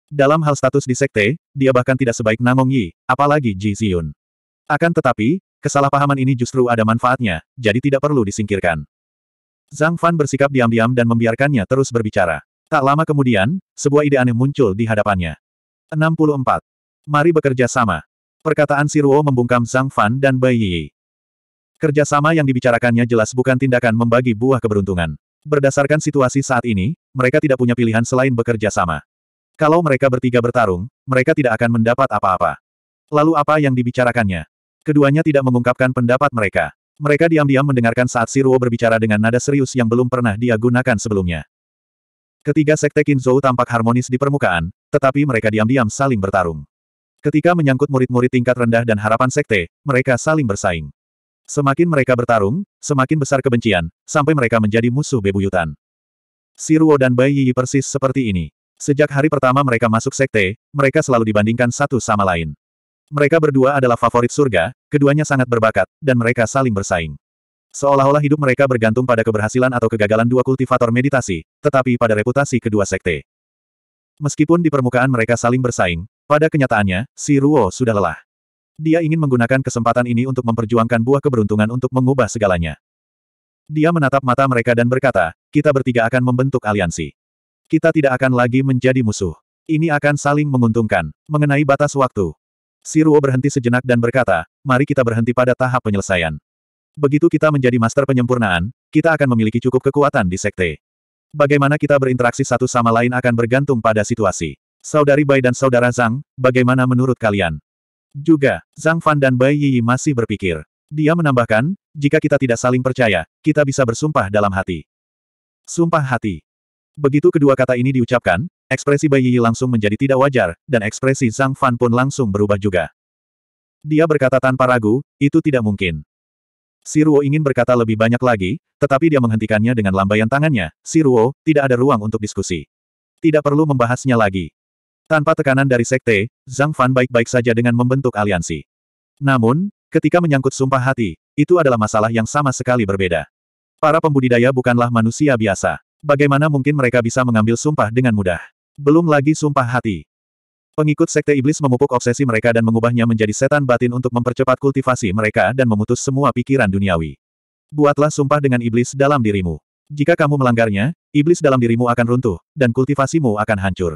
Dalam hal status di sekte, dia bahkan tidak sebaik Namong Yi, apalagi Ji Ziyun. Akan tetapi, kesalahpahaman ini justru ada manfaatnya, jadi tidak perlu disingkirkan. Zhang Fan bersikap diam-diam dan membiarkannya terus berbicara. Tak lama kemudian, sebuah ide aneh muncul di hadapannya. 64. Mari bekerja sama. Perkataan Ruo membungkam Zhang Fan dan Bai Yi. Kerjasama yang dibicarakannya jelas bukan tindakan membagi buah keberuntungan. Berdasarkan situasi saat ini, mereka tidak punya pilihan selain bekerja sama. Kalau mereka bertiga bertarung, mereka tidak akan mendapat apa-apa. Lalu apa yang dibicarakannya? Keduanya tidak mengungkapkan pendapat mereka. Mereka diam-diam mendengarkan saat Si Ruo berbicara dengan nada serius yang belum pernah dia gunakan sebelumnya. Ketiga sekte Kinzhou tampak harmonis di permukaan, tetapi mereka diam-diam saling bertarung. Ketika menyangkut murid-murid tingkat rendah dan harapan sekte, mereka saling bersaing. Semakin mereka bertarung, semakin besar kebencian, sampai mereka menjadi musuh bebuyutan. Siruo dan Bai Yi persis seperti ini. Sejak hari pertama mereka masuk sekte, mereka selalu dibandingkan satu sama lain. Mereka berdua adalah favorit surga, keduanya sangat berbakat, dan mereka saling bersaing. Seolah-olah hidup mereka bergantung pada keberhasilan atau kegagalan dua kultivator meditasi, tetapi pada reputasi kedua sekte. Meskipun di permukaan mereka saling bersaing, pada kenyataannya, si Ruo sudah lelah. Dia ingin menggunakan kesempatan ini untuk memperjuangkan buah keberuntungan untuk mengubah segalanya. Dia menatap mata mereka dan berkata, kita bertiga akan membentuk aliansi. Kita tidak akan lagi menjadi musuh. Ini akan saling menguntungkan. Mengenai batas waktu. Si Ruo berhenti sejenak dan berkata, mari kita berhenti pada tahap penyelesaian. Begitu kita menjadi master penyempurnaan, kita akan memiliki cukup kekuatan di sekte. Bagaimana kita berinteraksi satu sama lain akan bergantung pada situasi. Saudari Bai dan Saudara Zhang, bagaimana menurut kalian? Juga, Zhang Fan dan Bai Yi masih berpikir. Dia menambahkan, jika kita tidak saling percaya, kita bisa bersumpah dalam hati. Sumpah hati. Begitu kedua kata ini diucapkan, ekspresi Bai Yi langsung menjadi tidak wajar, dan ekspresi Zhang Fan pun langsung berubah juga. Dia berkata tanpa ragu, itu tidak mungkin. Si Ruo ingin berkata lebih banyak lagi, tetapi dia menghentikannya dengan lambaian tangannya. Si Ruo, tidak ada ruang untuk diskusi. Tidak perlu membahasnya lagi. Tanpa tekanan dari sekte, Zhang Fan baik-baik saja dengan membentuk aliansi. Namun, ketika menyangkut sumpah hati, itu adalah masalah yang sama sekali berbeda. Para pembudidaya bukanlah manusia biasa. Bagaimana mungkin mereka bisa mengambil sumpah dengan mudah? Belum lagi sumpah hati. Pengikut sekte iblis memupuk obsesi mereka dan mengubahnya menjadi setan batin untuk mempercepat kultivasi mereka dan memutus semua pikiran duniawi. Buatlah sumpah dengan iblis dalam dirimu. Jika kamu melanggarnya, iblis dalam dirimu akan runtuh, dan kultivasimu akan hancur.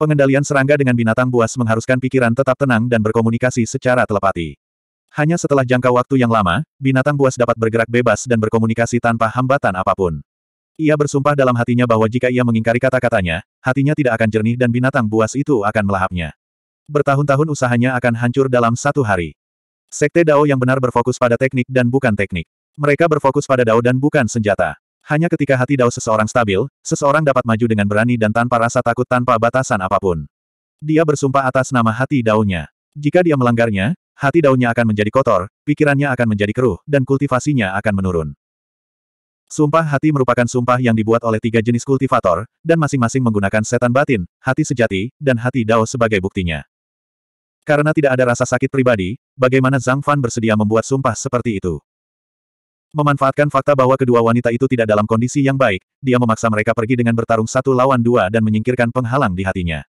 Pengendalian serangga dengan binatang buas mengharuskan pikiran tetap tenang dan berkomunikasi secara telepati. Hanya setelah jangka waktu yang lama, binatang buas dapat bergerak bebas dan berkomunikasi tanpa hambatan apapun. Ia bersumpah dalam hatinya bahwa jika ia mengingkari kata-katanya, hatinya tidak akan jernih dan binatang buas itu akan melahapnya. Bertahun-tahun usahanya akan hancur dalam satu hari. Sekte Dao yang benar berfokus pada teknik dan bukan teknik. Mereka berfokus pada Dao dan bukan senjata. Hanya ketika hati Dao seseorang stabil, seseorang dapat maju dengan berani dan tanpa rasa takut tanpa batasan apapun. Dia bersumpah atas nama hati Dao-nya. Jika dia melanggarnya, hati Dao-nya akan menjadi kotor, pikirannya akan menjadi keruh, dan kultivasinya akan menurun. Sumpah hati merupakan sumpah yang dibuat oleh tiga jenis kultivator, dan masing-masing menggunakan setan batin, hati sejati, dan hati Dao sebagai buktinya. Karena tidak ada rasa sakit pribadi, bagaimana Zhang Fan bersedia membuat sumpah seperti itu? Memanfaatkan fakta bahwa kedua wanita itu tidak dalam kondisi yang baik, dia memaksa mereka pergi dengan bertarung satu lawan dua dan menyingkirkan penghalang di hatinya.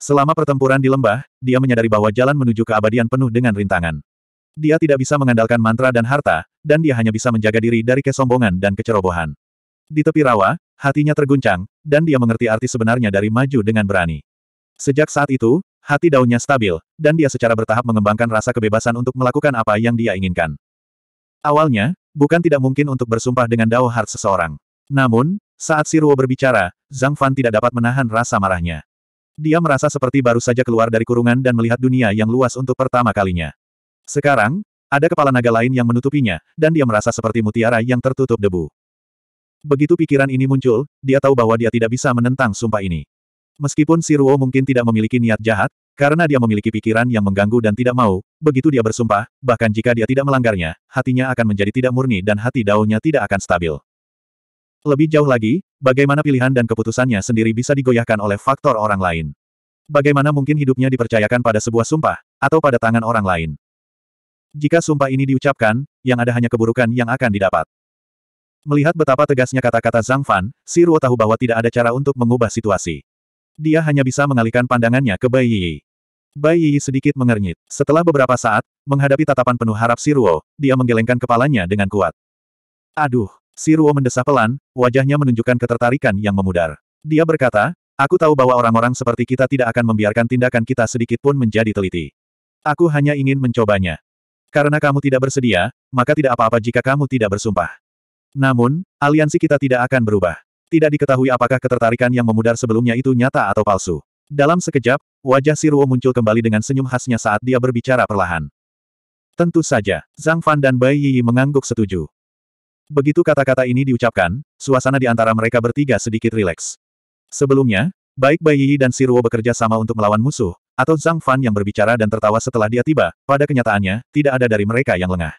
Selama pertempuran di lembah, dia menyadari bahwa jalan menuju keabadian penuh dengan rintangan. Dia tidak bisa mengandalkan mantra dan harta, dan dia hanya bisa menjaga diri dari kesombongan dan kecerobohan. Di tepi rawa, hatinya terguncang, dan dia mengerti arti sebenarnya dari maju dengan berani. Sejak saat itu, hati daunnya stabil, dan dia secara bertahap mengembangkan rasa kebebasan untuk melakukan apa yang dia inginkan. Awalnya, Bukan tidak mungkin untuk bersumpah dengan Dao Heart seseorang. Namun, saat Siruo berbicara, Zhang Fan tidak dapat menahan rasa marahnya. Dia merasa seperti baru saja keluar dari kurungan dan melihat dunia yang luas untuk pertama kalinya. Sekarang, ada kepala naga lain yang menutupinya, dan dia merasa seperti mutiara yang tertutup debu. Begitu pikiran ini muncul, dia tahu bahwa dia tidak bisa menentang sumpah ini. Meskipun Siruo mungkin tidak memiliki niat jahat, karena dia memiliki pikiran yang mengganggu dan tidak mau, begitu dia bersumpah, bahkan jika dia tidak melanggarnya, hatinya akan menjadi tidak murni dan hati daunnya tidak akan stabil. Lebih jauh lagi, bagaimana pilihan dan keputusannya sendiri bisa digoyahkan oleh faktor orang lain. Bagaimana mungkin hidupnya dipercayakan pada sebuah sumpah, atau pada tangan orang lain. Jika sumpah ini diucapkan, yang ada hanya keburukan yang akan didapat. Melihat betapa tegasnya kata-kata Zhang Fan, si Ruo tahu bahwa tidak ada cara untuk mengubah situasi. Dia hanya bisa mengalihkan pandangannya ke Bai Yi. Bai Yi sedikit mengernyit. Setelah beberapa saat, menghadapi tatapan penuh harap Si Ruo, dia menggelengkan kepalanya dengan kuat. Aduh, Si Ruo mendesah pelan, wajahnya menunjukkan ketertarikan yang memudar. Dia berkata, aku tahu bahwa orang-orang seperti kita tidak akan membiarkan tindakan kita sedikit pun menjadi teliti. Aku hanya ingin mencobanya. Karena kamu tidak bersedia, maka tidak apa-apa jika kamu tidak bersumpah. Namun, aliansi kita tidak akan berubah. Tidak diketahui apakah ketertarikan yang memudar sebelumnya itu nyata atau palsu. Dalam sekejap, wajah Siruo muncul kembali dengan senyum khasnya saat dia berbicara perlahan. Tentu saja, Zhang Fan dan Bai Yi mengangguk setuju. Begitu kata-kata ini diucapkan, suasana di antara mereka bertiga sedikit rileks. Sebelumnya, baik Bai Yi dan Siruo bekerja sama untuk melawan musuh, atau Zhang Fan yang berbicara dan tertawa setelah dia tiba, pada kenyataannya, tidak ada dari mereka yang lengah.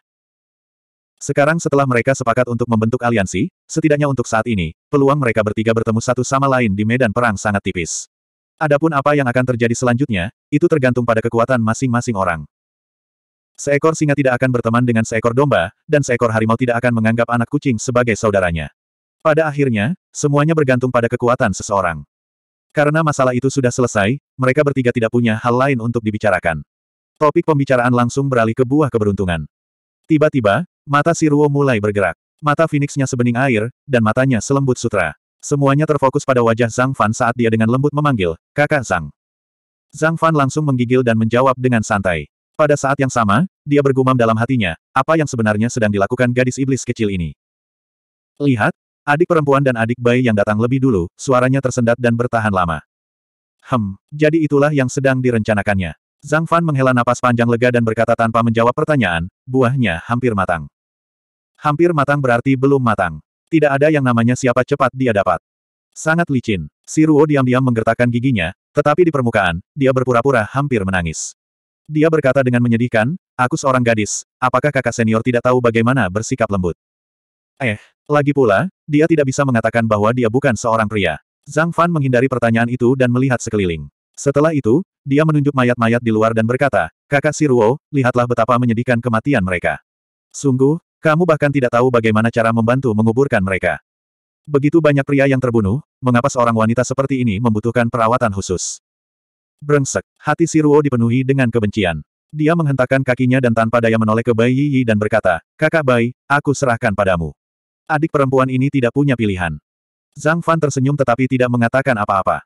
Sekarang setelah mereka sepakat untuk membentuk aliansi, setidaknya untuk saat ini, peluang mereka bertiga bertemu satu sama lain di medan perang sangat tipis. Adapun apa yang akan terjadi selanjutnya, itu tergantung pada kekuatan masing-masing orang. Seekor singa tidak akan berteman dengan seekor domba, dan seekor harimau tidak akan menganggap anak kucing sebagai saudaranya. Pada akhirnya, semuanya bergantung pada kekuatan seseorang. Karena masalah itu sudah selesai, mereka bertiga tidak punya hal lain untuk dibicarakan. Topik pembicaraan langsung beralih ke buah keberuntungan. Tiba-tiba, mata Siruo mulai bergerak. Mata Phoenixnya sebening air, dan matanya selembut sutra. Semuanya terfokus pada wajah Zhang Fan saat dia dengan lembut memanggil, kakak Zhang. Zhang Fan langsung menggigil dan menjawab dengan santai. Pada saat yang sama, dia bergumam dalam hatinya, apa yang sebenarnya sedang dilakukan gadis iblis kecil ini. Lihat, adik perempuan dan adik bayi yang datang lebih dulu, suaranya tersendat dan bertahan lama. Hem, jadi itulah yang sedang direncanakannya. Zhang Fan menghela napas panjang lega dan berkata tanpa menjawab pertanyaan, buahnya hampir matang. Hampir matang berarti belum matang. Tidak ada yang namanya siapa cepat dia dapat. Sangat licin. Si Ruo diam-diam menggertakkan giginya, tetapi di permukaan, dia berpura-pura hampir menangis. Dia berkata dengan menyedihkan, aku seorang gadis, apakah kakak senior tidak tahu bagaimana bersikap lembut? Eh, lagi pula, dia tidak bisa mengatakan bahwa dia bukan seorang pria. Zhang Fan menghindari pertanyaan itu dan melihat sekeliling. Setelah itu, dia menunjuk mayat-mayat di luar dan berkata, kakak si Ruo, lihatlah betapa menyedihkan kematian mereka. Sungguh, kamu bahkan tidak tahu bagaimana cara membantu menguburkan mereka. Begitu banyak pria yang terbunuh, mengapa seorang wanita seperti ini membutuhkan perawatan khusus? Brengsek, hati Si Ruo dipenuhi dengan kebencian. Dia menghentakkan kakinya dan tanpa daya menoleh ke Bai Yi dan berkata, Kakak Bai, aku serahkan padamu. Adik perempuan ini tidak punya pilihan. Zhang Fan tersenyum tetapi tidak mengatakan apa-apa.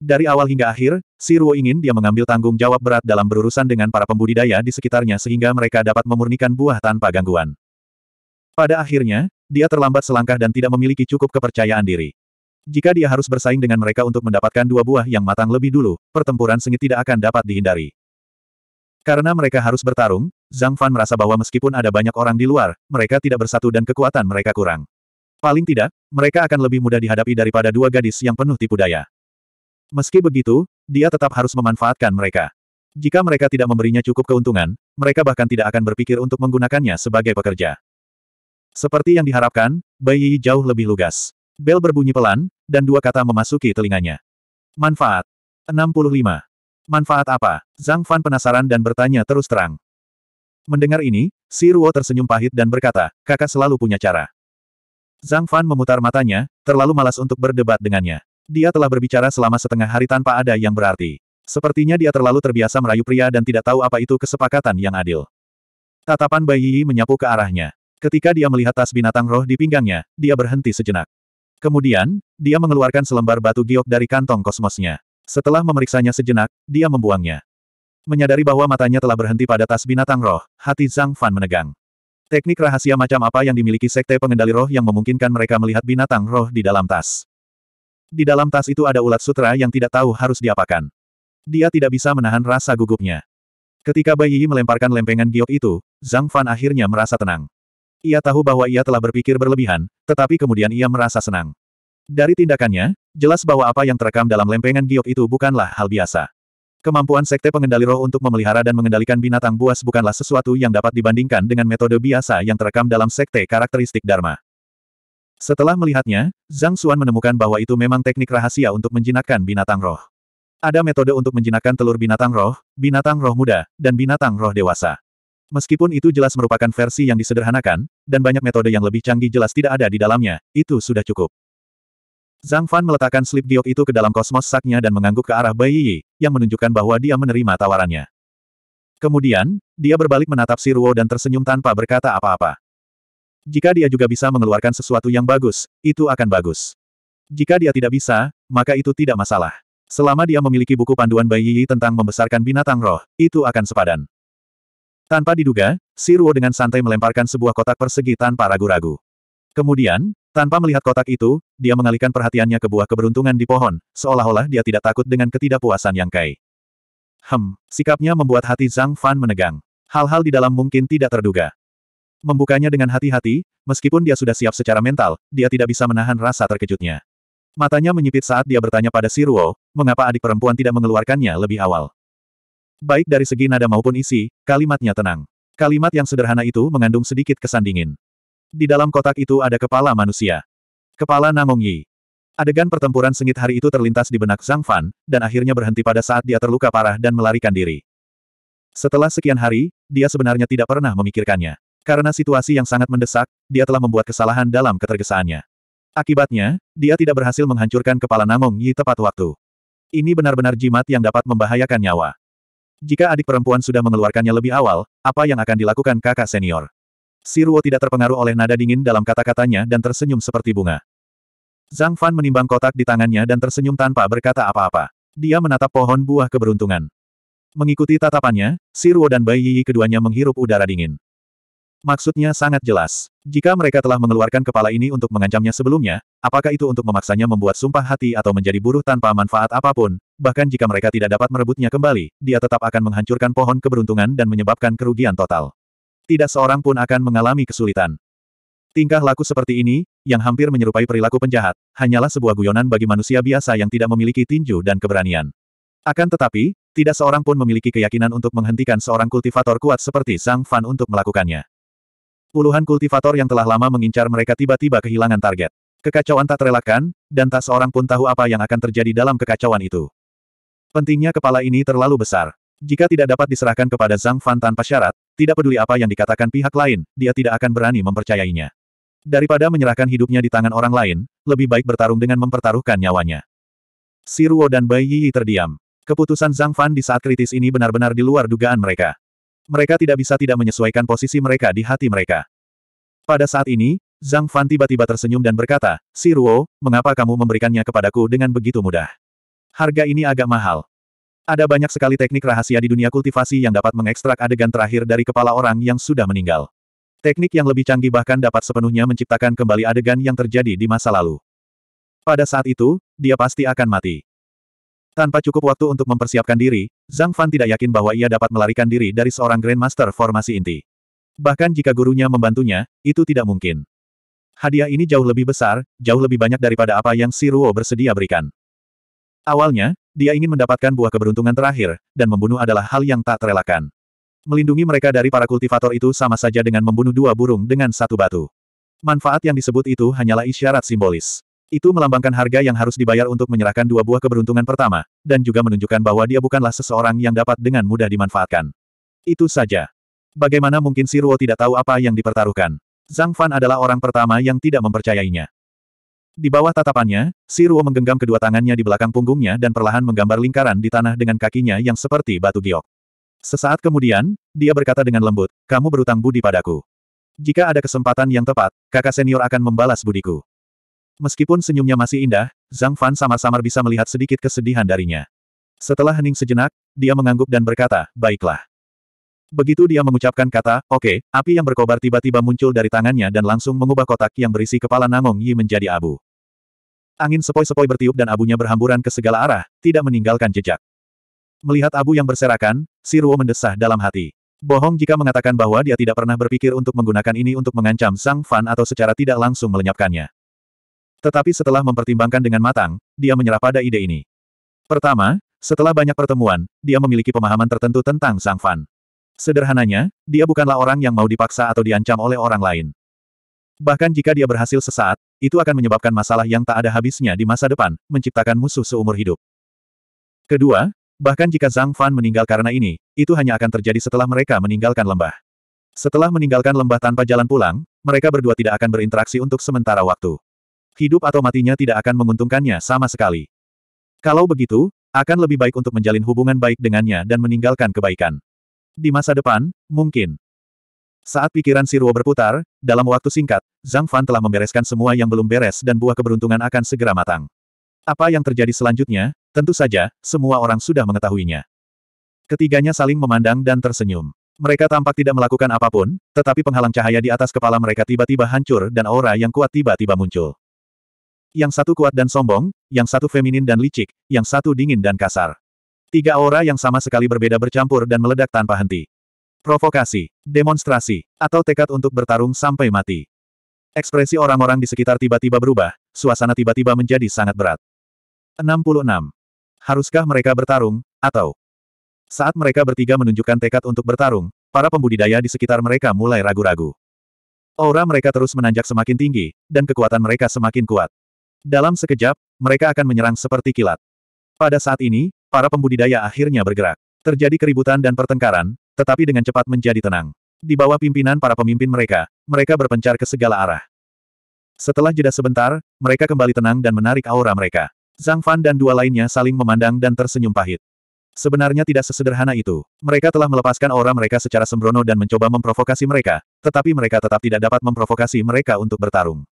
Dari awal hingga akhir, Si Ruo ingin dia mengambil tanggung jawab berat dalam berurusan dengan para pembudidaya di sekitarnya sehingga mereka dapat memurnikan buah tanpa gangguan. Pada akhirnya, dia terlambat selangkah dan tidak memiliki cukup kepercayaan diri. Jika dia harus bersaing dengan mereka untuk mendapatkan dua buah yang matang lebih dulu, pertempuran sengit tidak akan dapat dihindari. Karena mereka harus bertarung, Zhang Fan merasa bahwa meskipun ada banyak orang di luar, mereka tidak bersatu dan kekuatan mereka kurang. Paling tidak, mereka akan lebih mudah dihadapi daripada dua gadis yang penuh tipu daya. Meski begitu, dia tetap harus memanfaatkan mereka. Jika mereka tidak memberinya cukup keuntungan, mereka bahkan tidak akan berpikir untuk menggunakannya sebagai pekerja. Seperti yang diharapkan, bayi jauh lebih lugas. Bel berbunyi pelan, dan dua kata memasuki telinganya. Manfaat. 65. Manfaat apa? Zhang Fan penasaran dan bertanya terus terang. Mendengar ini, si Ruo tersenyum pahit dan berkata, kakak selalu punya cara. Zhang Fan memutar matanya, terlalu malas untuk berdebat dengannya. Dia telah berbicara selama setengah hari tanpa ada yang berarti. Sepertinya dia terlalu terbiasa merayu pria dan tidak tahu apa itu kesepakatan yang adil. Tatapan Bayi Yi menyapu ke arahnya. Ketika dia melihat tas binatang roh di pinggangnya, dia berhenti sejenak. Kemudian, dia mengeluarkan selembar batu giok dari kantong kosmosnya. Setelah memeriksanya sejenak, dia membuangnya. Menyadari bahwa matanya telah berhenti pada tas binatang roh, hati Zhang Fan menegang. Teknik rahasia macam apa yang dimiliki sekte pengendali roh yang memungkinkan mereka melihat binatang roh di dalam tas? Di dalam tas itu ada ulat sutra yang tidak tahu harus diapakan. Dia tidak bisa menahan rasa gugupnya. Ketika bayi melemparkan lempengan giok itu, Zhang Fan akhirnya merasa tenang. Ia tahu bahwa ia telah berpikir berlebihan, tetapi kemudian ia merasa senang. Dari tindakannya, jelas bahwa apa yang terekam dalam lempengan giok itu bukanlah hal biasa. Kemampuan Sekte Pengendali Roh untuk memelihara dan mengendalikan binatang buas bukanlah sesuatu yang dapat dibandingkan dengan metode biasa yang terekam dalam Sekte Karakteristik Dharma. Setelah melihatnya, Zhang Xuan menemukan bahwa itu memang teknik rahasia untuk menjinakkan binatang roh. Ada metode untuk menjinakkan telur binatang roh, binatang roh muda, dan binatang roh dewasa. Meskipun itu jelas merupakan versi yang disederhanakan, dan banyak metode yang lebih canggih jelas tidak ada di dalamnya, itu sudah cukup. Zhang Fan meletakkan slip diok itu ke dalam kosmos saknya dan mengangguk ke arah Bai Yi, yang menunjukkan bahwa dia menerima tawarannya. Kemudian, dia berbalik menatap si Ruo dan tersenyum tanpa berkata apa-apa. Jika dia juga bisa mengeluarkan sesuatu yang bagus, itu akan bagus. Jika dia tidak bisa, maka itu tidak masalah. Selama dia memiliki buku panduan Bai Yi tentang membesarkan binatang roh, itu akan sepadan. Tanpa diduga, Si Ruo dengan santai melemparkan sebuah kotak persegi tanpa ragu-ragu. Kemudian, tanpa melihat kotak itu, dia mengalihkan perhatiannya ke buah keberuntungan di pohon, seolah-olah dia tidak takut dengan ketidakpuasan yang kai. Hem, sikapnya membuat hati Zhang Fan menegang. Hal-hal di dalam mungkin tidak terduga membukanya dengan hati-hati, meskipun dia sudah siap secara mental, dia tidak bisa menahan rasa terkejutnya. Matanya menyipit saat dia bertanya pada Siruo, mengapa adik perempuan tidak mengeluarkannya lebih awal. Baik dari segi nada maupun isi, kalimatnya tenang. Kalimat yang sederhana itu mengandung sedikit kesan dingin. Di dalam kotak itu ada kepala manusia. Kepala Namong Yi. Adegan pertempuran sengit hari itu terlintas di benak Zhang Fan, dan akhirnya berhenti pada saat dia terluka parah dan melarikan diri. Setelah sekian hari, dia sebenarnya tidak pernah memikirkannya. Karena situasi yang sangat mendesak, dia telah membuat kesalahan dalam ketergesaannya. Akibatnya, dia tidak berhasil menghancurkan kepala Namong Yi tepat waktu. Ini benar-benar jimat yang dapat membahayakan nyawa. Jika adik perempuan sudah mengeluarkannya lebih awal, apa yang akan dilakukan kakak senior? Siruo tidak terpengaruh oleh nada dingin dalam kata-katanya dan tersenyum seperti bunga. Zhang Fan menimbang kotak di tangannya dan tersenyum tanpa berkata apa-apa. Dia menatap pohon buah keberuntungan. Mengikuti tatapannya, Siruo dan Bai Yi keduanya menghirup udara dingin. Maksudnya sangat jelas. Jika mereka telah mengeluarkan kepala ini untuk mengancamnya sebelumnya, apakah itu untuk memaksanya membuat sumpah hati atau menjadi buruh tanpa manfaat apapun, bahkan jika mereka tidak dapat merebutnya kembali, dia tetap akan menghancurkan pohon keberuntungan dan menyebabkan kerugian total. Tidak seorang pun akan mengalami kesulitan. Tingkah laku seperti ini, yang hampir menyerupai perilaku penjahat, hanyalah sebuah guyonan bagi manusia biasa yang tidak memiliki tinju dan keberanian. Akan tetapi, tidak seorang pun memiliki keyakinan untuk menghentikan seorang kultivator kuat seperti Sang Fan untuk melakukannya. Puluhan kultivator yang telah lama mengincar mereka tiba-tiba kehilangan target. Kekacauan tak terelakkan, dan tak seorang pun tahu apa yang akan terjadi dalam kekacauan itu. Pentingnya kepala ini terlalu besar. Jika tidak dapat diserahkan kepada Zhang Fan tanpa syarat, tidak peduli apa yang dikatakan pihak lain, dia tidak akan berani mempercayainya. Daripada menyerahkan hidupnya di tangan orang lain, lebih baik bertarung dengan mempertaruhkan nyawanya. Siruo dan Bai Yi terdiam. Keputusan Zhang Fan di saat kritis ini benar-benar di luar dugaan mereka. Mereka tidak bisa tidak menyesuaikan posisi mereka di hati mereka. Pada saat ini, Zhang Fan tiba-tiba tersenyum dan berkata, Si Ruo, mengapa kamu memberikannya kepadaku dengan begitu mudah? Harga ini agak mahal. Ada banyak sekali teknik rahasia di dunia kultivasi yang dapat mengekstrak adegan terakhir dari kepala orang yang sudah meninggal. Teknik yang lebih canggih bahkan dapat sepenuhnya menciptakan kembali adegan yang terjadi di masa lalu. Pada saat itu, dia pasti akan mati. Tanpa cukup waktu untuk mempersiapkan diri, Zhang Fan tidak yakin bahwa ia dapat melarikan diri dari seorang Grandmaster formasi inti. Bahkan jika gurunya membantunya, itu tidak mungkin. Hadiah ini jauh lebih besar, jauh lebih banyak daripada apa yang Si Ruo bersedia berikan. Awalnya, dia ingin mendapatkan buah keberuntungan terakhir, dan membunuh adalah hal yang tak terelakkan. Melindungi mereka dari para kultivator itu sama saja dengan membunuh dua burung dengan satu batu. Manfaat yang disebut itu hanyalah isyarat simbolis. Itu melambangkan harga yang harus dibayar untuk menyerahkan dua buah keberuntungan pertama, dan juga menunjukkan bahwa dia bukanlah seseorang yang dapat dengan mudah dimanfaatkan. Itu saja. Bagaimana mungkin si Ruo tidak tahu apa yang dipertaruhkan? Zhang Fan adalah orang pertama yang tidak mempercayainya. Di bawah tatapannya, si Ruo menggenggam kedua tangannya di belakang punggungnya dan perlahan menggambar lingkaran di tanah dengan kakinya yang seperti batu giok. Sesaat kemudian, dia berkata dengan lembut, kamu berutang budi padaku. Jika ada kesempatan yang tepat, kakak senior akan membalas budiku. Meskipun senyumnya masih indah, Zhang Fan samar-samar bisa melihat sedikit kesedihan darinya. Setelah hening sejenak, dia mengangguk dan berkata, baiklah. Begitu dia mengucapkan kata, oke, okay, api yang berkobar tiba-tiba muncul dari tangannya dan langsung mengubah kotak yang berisi kepala Nangong Yi menjadi abu. Angin sepoi-sepoi bertiup dan abunya berhamburan ke segala arah, tidak meninggalkan jejak. Melihat abu yang berserakan, Si Ruo mendesah dalam hati. Bohong jika mengatakan bahwa dia tidak pernah berpikir untuk menggunakan ini untuk mengancam Sang Fan atau secara tidak langsung melenyapkannya. Tetapi setelah mempertimbangkan dengan matang, dia menyerah pada ide ini. Pertama, setelah banyak pertemuan, dia memiliki pemahaman tertentu tentang Sang Fan. Sederhananya, dia bukanlah orang yang mau dipaksa atau diancam oleh orang lain. Bahkan jika dia berhasil sesaat, itu akan menyebabkan masalah yang tak ada habisnya di masa depan, menciptakan musuh seumur hidup. Kedua, bahkan jika Zhang Fan meninggal karena ini, itu hanya akan terjadi setelah mereka meninggalkan lembah. Setelah meninggalkan lembah tanpa jalan pulang, mereka berdua tidak akan berinteraksi untuk sementara waktu hidup atau matinya tidak akan menguntungkannya sama sekali. Kalau begitu, akan lebih baik untuk menjalin hubungan baik dengannya dan meninggalkan kebaikan. Di masa depan, mungkin. Saat pikiran Siruo berputar, dalam waktu singkat, Zhang Fan telah membereskan semua yang belum beres dan buah keberuntungan akan segera matang. Apa yang terjadi selanjutnya, tentu saja, semua orang sudah mengetahuinya. Ketiganya saling memandang dan tersenyum. Mereka tampak tidak melakukan apapun, tetapi penghalang cahaya di atas kepala mereka tiba-tiba hancur dan aura yang kuat tiba-tiba muncul. Yang satu kuat dan sombong, yang satu feminin dan licik, yang satu dingin dan kasar. Tiga aura yang sama sekali berbeda bercampur dan meledak tanpa henti. Provokasi, demonstrasi, atau tekad untuk bertarung sampai mati. Ekspresi orang-orang di sekitar tiba-tiba berubah, suasana tiba-tiba menjadi sangat berat. 66. Haruskah mereka bertarung, atau saat mereka bertiga menunjukkan tekad untuk bertarung, para pembudidaya di sekitar mereka mulai ragu-ragu. Aura mereka terus menanjak semakin tinggi, dan kekuatan mereka semakin kuat. Dalam sekejap, mereka akan menyerang seperti kilat. Pada saat ini, para pembudidaya akhirnya bergerak. Terjadi keributan dan pertengkaran, tetapi dengan cepat menjadi tenang. Di bawah pimpinan para pemimpin mereka, mereka berpencar ke segala arah. Setelah jeda sebentar, mereka kembali tenang dan menarik aura mereka. Zhang Fan dan dua lainnya saling memandang dan tersenyum pahit. Sebenarnya tidak sesederhana itu. Mereka telah melepaskan aura mereka secara sembrono dan mencoba memprovokasi mereka, tetapi mereka tetap tidak dapat memprovokasi mereka untuk bertarung.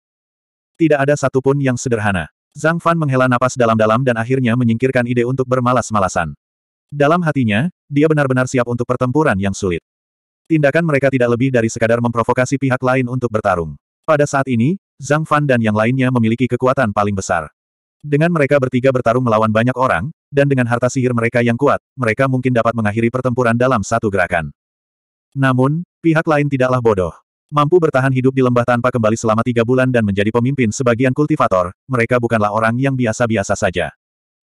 Tidak ada satupun yang sederhana. Zhang Fan menghela napas dalam-dalam dan akhirnya menyingkirkan ide untuk bermalas-malasan. Dalam hatinya, dia benar-benar siap untuk pertempuran yang sulit. Tindakan mereka tidak lebih dari sekadar memprovokasi pihak lain untuk bertarung. Pada saat ini, Zhang Fan dan yang lainnya memiliki kekuatan paling besar. Dengan mereka bertiga bertarung melawan banyak orang, dan dengan harta sihir mereka yang kuat, mereka mungkin dapat mengakhiri pertempuran dalam satu gerakan. Namun, pihak lain tidaklah bodoh mampu bertahan hidup di lembah tanpa kembali selama tiga bulan dan menjadi pemimpin sebagian kultivator, mereka bukanlah orang yang biasa-biasa saja.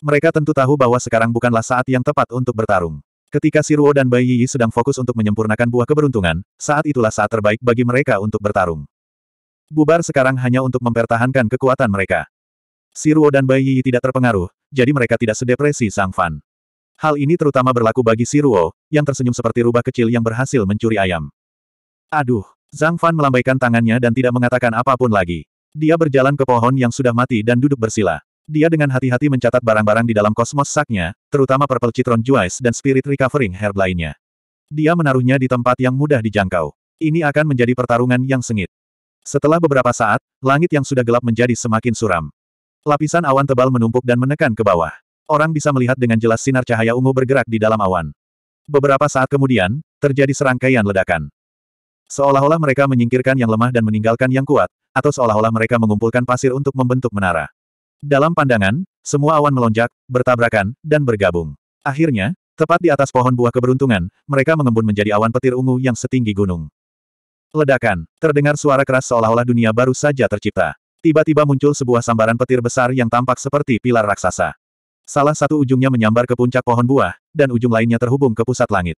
Mereka tentu tahu bahwa sekarang bukanlah saat yang tepat untuk bertarung. Ketika Siruo dan Bai Yi sedang fokus untuk menyempurnakan buah keberuntungan, saat itulah saat terbaik bagi mereka untuk bertarung. Bubar sekarang hanya untuk mempertahankan kekuatan mereka. Siruo dan Bai Yi tidak terpengaruh, jadi mereka tidak sedepresi Sang Fan. Hal ini terutama berlaku bagi Siruo, yang tersenyum seperti rubah kecil yang berhasil mencuri ayam. Aduh, Zhang Fan melambaikan tangannya dan tidak mengatakan apapun lagi. Dia berjalan ke pohon yang sudah mati dan duduk bersila. Dia dengan hati-hati mencatat barang-barang di dalam kosmos saknya, terutama Purple Citron Juice dan Spirit Recovering Herb lainnya. Dia menaruhnya di tempat yang mudah dijangkau. Ini akan menjadi pertarungan yang sengit. Setelah beberapa saat, langit yang sudah gelap menjadi semakin suram. Lapisan awan tebal menumpuk dan menekan ke bawah. Orang bisa melihat dengan jelas sinar cahaya ungu bergerak di dalam awan. Beberapa saat kemudian, terjadi serangkaian ledakan. Seolah-olah mereka menyingkirkan yang lemah dan meninggalkan yang kuat, atau seolah-olah mereka mengumpulkan pasir untuk membentuk menara. Dalam pandangan, semua awan melonjak, bertabrakan, dan bergabung. Akhirnya, tepat di atas pohon buah keberuntungan, mereka mengembun menjadi awan petir ungu yang setinggi gunung. Ledakan, terdengar suara keras seolah-olah dunia baru saja tercipta. Tiba-tiba muncul sebuah sambaran petir besar yang tampak seperti pilar raksasa. Salah satu ujungnya menyambar ke puncak pohon buah, dan ujung lainnya terhubung ke pusat langit.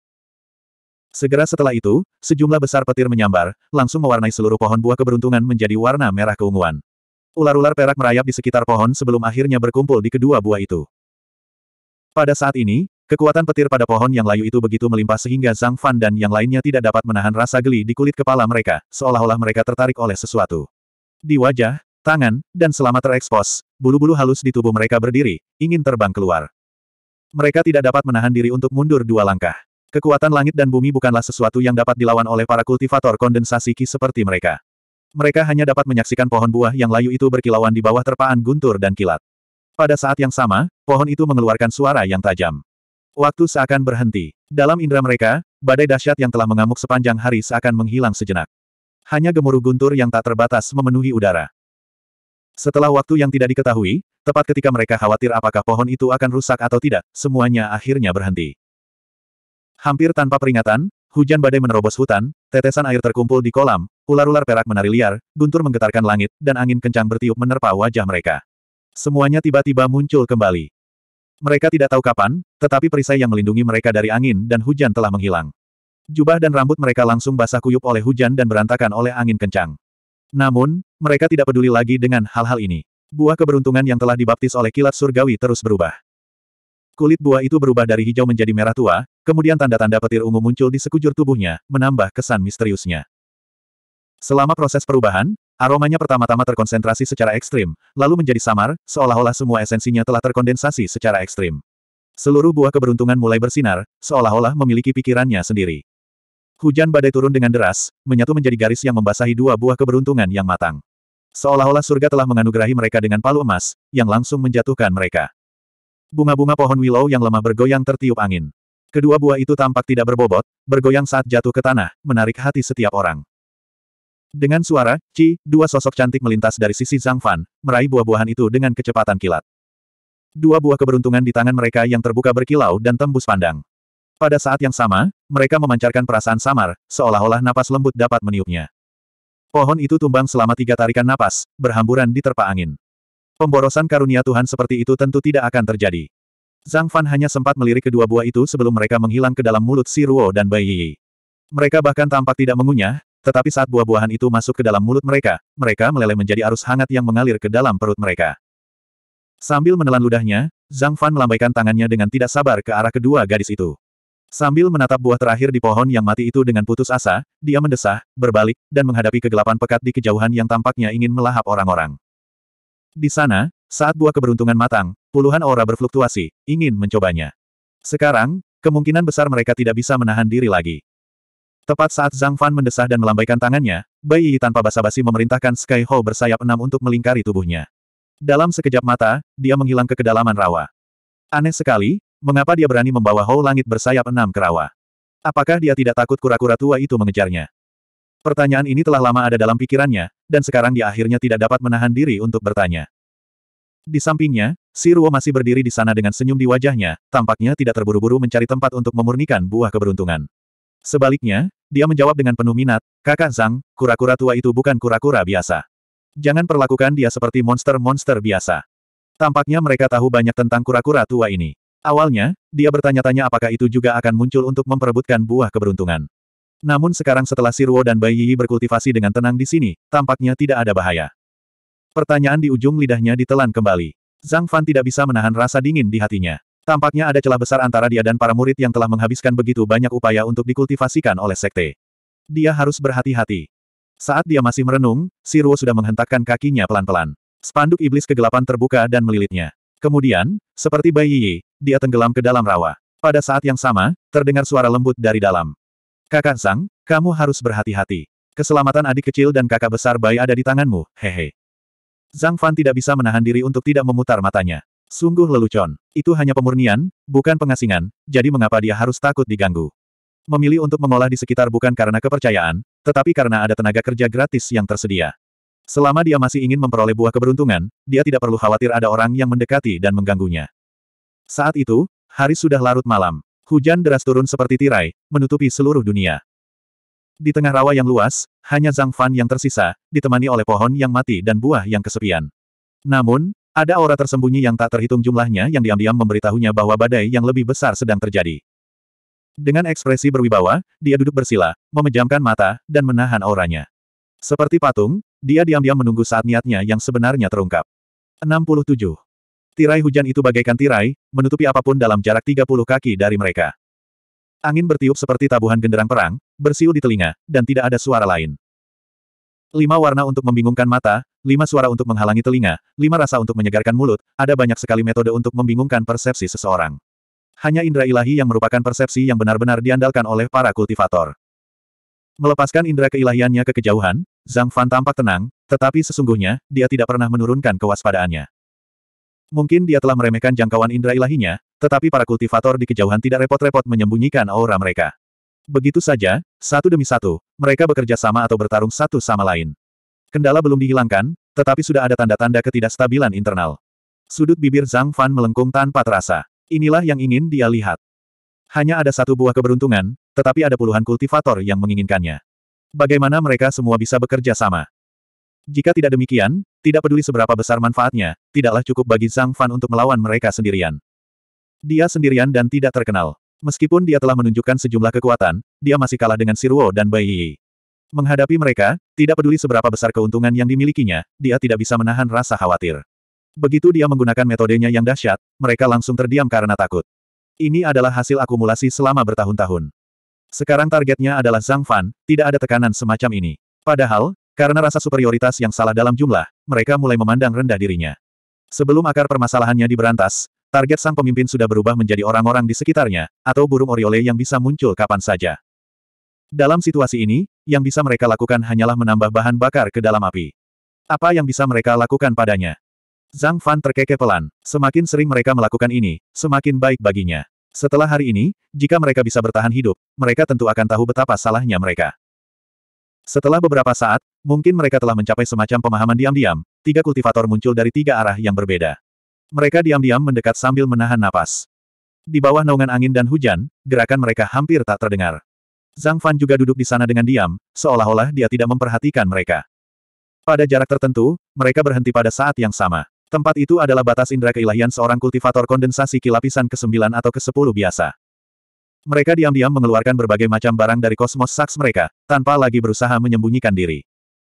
Segera setelah itu, sejumlah besar petir menyambar, langsung mewarnai seluruh pohon buah keberuntungan menjadi warna merah keunguan. Ular-ular perak merayap di sekitar pohon sebelum akhirnya berkumpul di kedua buah itu. Pada saat ini, kekuatan petir pada pohon yang layu itu begitu melimpah sehingga Zhang Fan dan yang lainnya tidak dapat menahan rasa geli di kulit kepala mereka, seolah-olah mereka tertarik oleh sesuatu. Di wajah, tangan, dan selama terekspos, bulu-bulu halus di tubuh mereka berdiri, ingin terbang keluar. Mereka tidak dapat menahan diri untuk mundur dua langkah. Kekuatan langit dan bumi bukanlah sesuatu yang dapat dilawan oleh para kultivator kondensasi ki seperti mereka. Mereka hanya dapat menyaksikan pohon buah yang layu itu berkilauan di bawah terpaan guntur dan kilat. Pada saat yang sama, pohon itu mengeluarkan suara yang tajam. Waktu seakan berhenti. Dalam indera mereka, badai dahsyat yang telah mengamuk sepanjang hari seakan menghilang sejenak. Hanya gemuruh guntur yang tak terbatas memenuhi udara. Setelah waktu yang tidak diketahui, tepat ketika mereka khawatir apakah pohon itu akan rusak atau tidak, semuanya akhirnya berhenti. Hampir tanpa peringatan, hujan badai menerobos hutan, tetesan air terkumpul di kolam, ular-ular perak menari liar, guntur menggetarkan langit, dan angin kencang bertiup menerpa wajah mereka. Semuanya tiba-tiba muncul kembali. Mereka tidak tahu kapan, tetapi perisai yang melindungi mereka dari angin dan hujan telah menghilang. Jubah dan rambut mereka langsung basah kuyup oleh hujan dan berantakan oleh angin kencang. Namun, mereka tidak peduli lagi dengan hal-hal ini. Buah keberuntungan yang telah dibaptis oleh kilat surgawi terus berubah. Kulit buah itu berubah dari hijau menjadi merah tua, Kemudian tanda-tanda petir ungu muncul di sekujur tubuhnya, menambah kesan misteriusnya. Selama proses perubahan, aromanya pertama-tama terkonsentrasi secara ekstrim, lalu menjadi samar, seolah-olah semua esensinya telah terkondensasi secara ekstrim. Seluruh buah keberuntungan mulai bersinar, seolah-olah memiliki pikirannya sendiri. Hujan badai turun dengan deras, menyatu menjadi garis yang membasahi dua buah keberuntungan yang matang. Seolah-olah surga telah menganugerahi mereka dengan palu emas, yang langsung menjatuhkan mereka. Bunga-bunga pohon willow yang lemah bergoyang tertiup angin. Kedua buah itu tampak tidak berbobot, bergoyang saat jatuh ke tanah, menarik hati setiap orang. Dengan suara, Ci, dua sosok cantik melintas dari sisi Zhang Fan, meraih buah-buahan itu dengan kecepatan kilat. Dua buah keberuntungan di tangan mereka yang terbuka berkilau dan tembus pandang. Pada saat yang sama, mereka memancarkan perasaan samar, seolah-olah napas lembut dapat meniupnya. Pohon itu tumbang selama tiga tarikan napas, berhamburan di terpa angin. Pemborosan karunia Tuhan seperti itu tentu tidak akan terjadi. Zhang Fan hanya sempat melirik kedua buah itu sebelum mereka menghilang ke dalam mulut Si Ruo dan Bai Yi. Mereka bahkan tampak tidak mengunyah, tetapi saat buah-buahan itu masuk ke dalam mulut mereka, mereka meleleh menjadi arus hangat yang mengalir ke dalam perut mereka. Sambil menelan ludahnya, Zhang Fan melambaikan tangannya dengan tidak sabar ke arah kedua gadis itu. Sambil menatap buah terakhir di pohon yang mati itu dengan putus asa, dia mendesah, berbalik, dan menghadapi kegelapan pekat di kejauhan yang tampaknya ingin melahap orang-orang. Di sana, saat buah keberuntungan matang, puluhan aura berfluktuasi, ingin mencobanya. Sekarang, kemungkinan besar mereka tidak bisa menahan diri lagi. Tepat saat Zhang Fan mendesah dan melambaikan tangannya, Bai Yi tanpa basa-basi memerintahkan Sky Ho bersayap enam untuk melingkari tubuhnya. Dalam sekejap mata, dia menghilang ke kedalaman rawa. Aneh sekali, mengapa dia berani membawa Ho langit bersayap enam ke rawa? Apakah dia tidak takut kura-kura tua itu mengejarnya? Pertanyaan ini telah lama ada dalam pikirannya, dan sekarang dia akhirnya tidak dapat menahan diri untuk bertanya. Di sampingnya, Si Ruo masih berdiri di sana dengan senyum di wajahnya, tampaknya tidak terburu-buru mencari tempat untuk memurnikan buah keberuntungan. Sebaliknya, dia menjawab dengan penuh minat, kakak Zhang, kura-kura tua itu bukan kura-kura biasa. Jangan perlakukan dia seperti monster-monster biasa. Tampaknya mereka tahu banyak tentang kura-kura tua ini. Awalnya, dia bertanya-tanya apakah itu juga akan muncul untuk memperebutkan buah keberuntungan. Namun sekarang setelah Siruo dan Bai Yi berkultivasi dengan tenang di sini, tampaknya tidak ada bahaya. Pertanyaan di ujung lidahnya ditelan kembali. Zhang Fan tidak bisa menahan rasa dingin di hatinya. Tampaknya ada celah besar antara dia dan para murid yang telah menghabiskan begitu banyak upaya untuk dikultivasikan oleh sekte. Dia harus berhati-hati. Saat dia masih merenung, Siruo sudah menghentakkan kakinya pelan-pelan. Spanduk iblis kegelapan terbuka dan melilitnya. Kemudian, seperti bayi Yi, dia tenggelam ke dalam rawa. Pada saat yang sama, terdengar suara lembut dari dalam. Kakak Zhang, kamu harus berhati-hati. Keselamatan adik kecil dan kakak besar bayi ada di tanganmu, hehe. Zhang Fan tidak bisa menahan diri untuk tidak memutar matanya. Sungguh lelucon. Itu hanya pemurnian, bukan pengasingan, jadi mengapa dia harus takut diganggu? Memilih untuk mengolah di sekitar bukan karena kepercayaan, tetapi karena ada tenaga kerja gratis yang tersedia. Selama dia masih ingin memperoleh buah keberuntungan, dia tidak perlu khawatir ada orang yang mendekati dan mengganggunya. Saat itu, hari sudah larut malam. Hujan deras turun seperti tirai, menutupi seluruh dunia. Di tengah rawa yang luas, hanya Zhang Fan yang tersisa, ditemani oleh pohon yang mati dan buah yang kesepian. Namun, ada aura tersembunyi yang tak terhitung jumlahnya yang diam-diam memberitahunya bahwa badai yang lebih besar sedang terjadi. Dengan ekspresi berwibawa, dia duduk bersila, memejamkan mata, dan menahan auranya. Seperti patung, dia diam-diam menunggu saat niatnya yang sebenarnya terungkap. 67. Tirai hujan itu bagaikan tirai, menutupi apapun dalam jarak 30 kaki dari mereka. Angin bertiup seperti tabuhan genderang perang, bersiul di telinga, dan tidak ada suara lain. Lima warna untuk membingungkan mata, lima suara untuk menghalangi telinga, lima rasa untuk menyegarkan mulut, ada banyak sekali metode untuk membingungkan persepsi seseorang. Hanya indera ilahi yang merupakan persepsi yang benar-benar diandalkan oleh para kultivator. Melepaskan indera keilahiannya ke kejauhan, Zhang Fan tampak tenang, tetapi sesungguhnya, dia tidak pernah menurunkan kewaspadaannya. Mungkin dia telah meremehkan jangkauan indera ilahinya, tetapi para kultivator di kejauhan tidak repot-repot menyembunyikan aura mereka. Begitu saja, satu demi satu, mereka bekerja sama atau bertarung satu sama lain. Kendala belum dihilangkan, tetapi sudah ada tanda-tanda ketidakstabilan internal. Sudut bibir Zhang Fan melengkung tanpa terasa. Inilah yang ingin dia lihat. Hanya ada satu buah keberuntungan, tetapi ada puluhan kultivator yang menginginkannya. Bagaimana mereka semua bisa bekerja sama? Jika tidak demikian, tidak peduli seberapa besar manfaatnya, tidaklah cukup bagi Zhang Fan untuk melawan mereka sendirian. Dia sendirian dan tidak terkenal. Meskipun dia telah menunjukkan sejumlah kekuatan, dia masih kalah dengan Sirwo dan Bai Yi. Menghadapi mereka, tidak peduli seberapa besar keuntungan yang dimilikinya, dia tidak bisa menahan rasa khawatir. Begitu dia menggunakan metodenya yang dahsyat, mereka langsung terdiam karena takut. Ini adalah hasil akumulasi selama bertahun-tahun. Sekarang targetnya adalah Zhang Fan, tidak ada tekanan semacam ini. Padahal, karena rasa superioritas yang salah dalam jumlah, mereka mulai memandang rendah dirinya. Sebelum akar permasalahannya diberantas, Target sang pemimpin sudah berubah menjadi orang-orang di sekitarnya, atau burung oriole yang bisa muncul kapan saja. Dalam situasi ini, yang bisa mereka lakukan hanyalah menambah bahan bakar ke dalam api. Apa yang bisa mereka lakukan padanya? Zhang Fan terkekeh pelan. Semakin sering mereka melakukan ini, semakin baik baginya. Setelah hari ini, jika mereka bisa bertahan hidup, mereka tentu akan tahu betapa salahnya mereka. Setelah beberapa saat, mungkin mereka telah mencapai semacam pemahaman diam-diam, tiga kultivator muncul dari tiga arah yang berbeda. Mereka diam-diam mendekat sambil menahan napas. Di bawah naungan angin dan hujan, gerakan mereka hampir tak terdengar. Zhang Fan juga duduk di sana dengan diam, seolah-olah dia tidak memperhatikan mereka. Pada jarak tertentu, mereka berhenti pada saat yang sama. Tempat itu adalah batas indera keilahian seorang kultivator kondensasi kilapisan ke-9 atau ke-10 biasa. Mereka diam-diam mengeluarkan berbagai macam barang dari kosmos saks mereka, tanpa lagi berusaha menyembunyikan diri.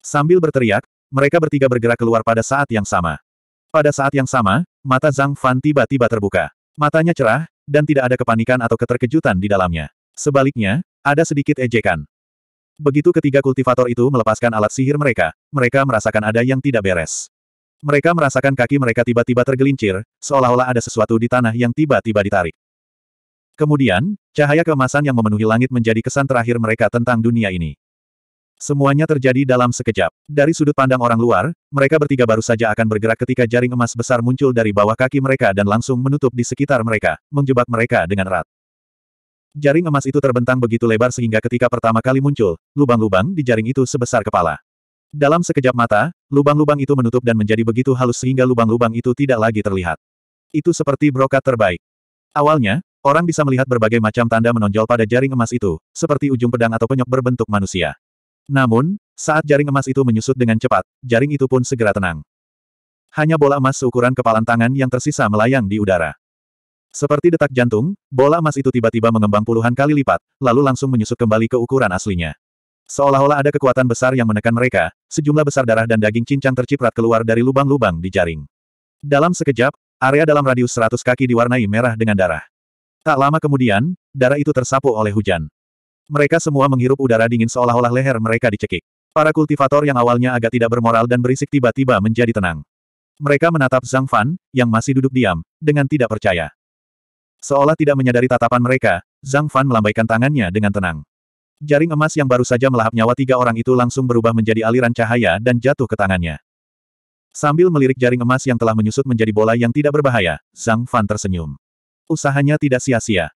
Sambil berteriak, mereka bertiga bergerak keluar pada saat yang sama. Pada saat yang sama, mata Zhang Fan tiba-tiba terbuka. Matanya cerah, dan tidak ada kepanikan atau keterkejutan di dalamnya. Sebaliknya, ada sedikit ejekan. Begitu ketiga kultivator itu melepaskan alat sihir mereka, mereka merasakan ada yang tidak beres. Mereka merasakan kaki mereka tiba-tiba tergelincir, seolah-olah ada sesuatu di tanah yang tiba-tiba ditarik. Kemudian, cahaya kemasan yang memenuhi langit menjadi kesan terakhir mereka tentang dunia ini. Semuanya terjadi dalam sekejap. Dari sudut pandang orang luar, mereka bertiga baru saja akan bergerak ketika jaring emas besar muncul dari bawah kaki mereka dan langsung menutup di sekitar mereka, menjebak mereka dengan erat. Jaring emas itu terbentang begitu lebar sehingga ketika pertama kali muncul, lubang-lubang di jaring itu sebesar kepala. Dalam sekejap mata, lubang-lubang itu menutup dan menjadi begitu halus sehingga lubang-lubang itu tidak lagi terlihat. Itu seperti brokat terbaik. Awalnya, orang bisa melihat berbagai macam tanda menonjol pada jaring emas itu, seperti ujung pedang atau penyok berbentuk manusia. Namun, saat jaring emas itu menyusut dengan cepat, jaring itu pun segera tenang. Hanya bola emas seukuran kepalan tangan yang tersisa melayang di udara. Seperti detak jantung, bola emas itu tiba-tiba mengembang puluhan kali lipat, lalu langsung menyusut kembali ke ukuran aslinya. Seolah-olah ada kekuatan besar yang menekan mereka, sejumlah besar darah dan daging cincang terciprat keluar dari lubang-lubang di jaring. Dalam sekejap, area dalam radius 100 kaki diwarnai merah dengan darah. Tak lama kemudian, darah itu tersapu oleh hujan. Mereka semua menghirup udara dingin seolah-olah leher mereka dicekik. Para kultivator yang awalnya agak tidak bermoral dan berisik tiba-tiba menjadi tenang. Mereka menatap Zhang Fan, yang masih duduk diam, dengan tidak percaya. Seolah tidak menyadari tatapan mereka, Zhang Fan melambaikan tangannya dengan tenang. Jaring emas yang baru saja melahap nyawa tiga orang itu langsung berubah menjadi aliran cahaya dan jatuh ke tangannya. Sambil melirik jaring emas yang telah menyusut menjadi bola yang tidak berbahaya, Zhang Fan tersenyum. Usahanya tidak sia-sia.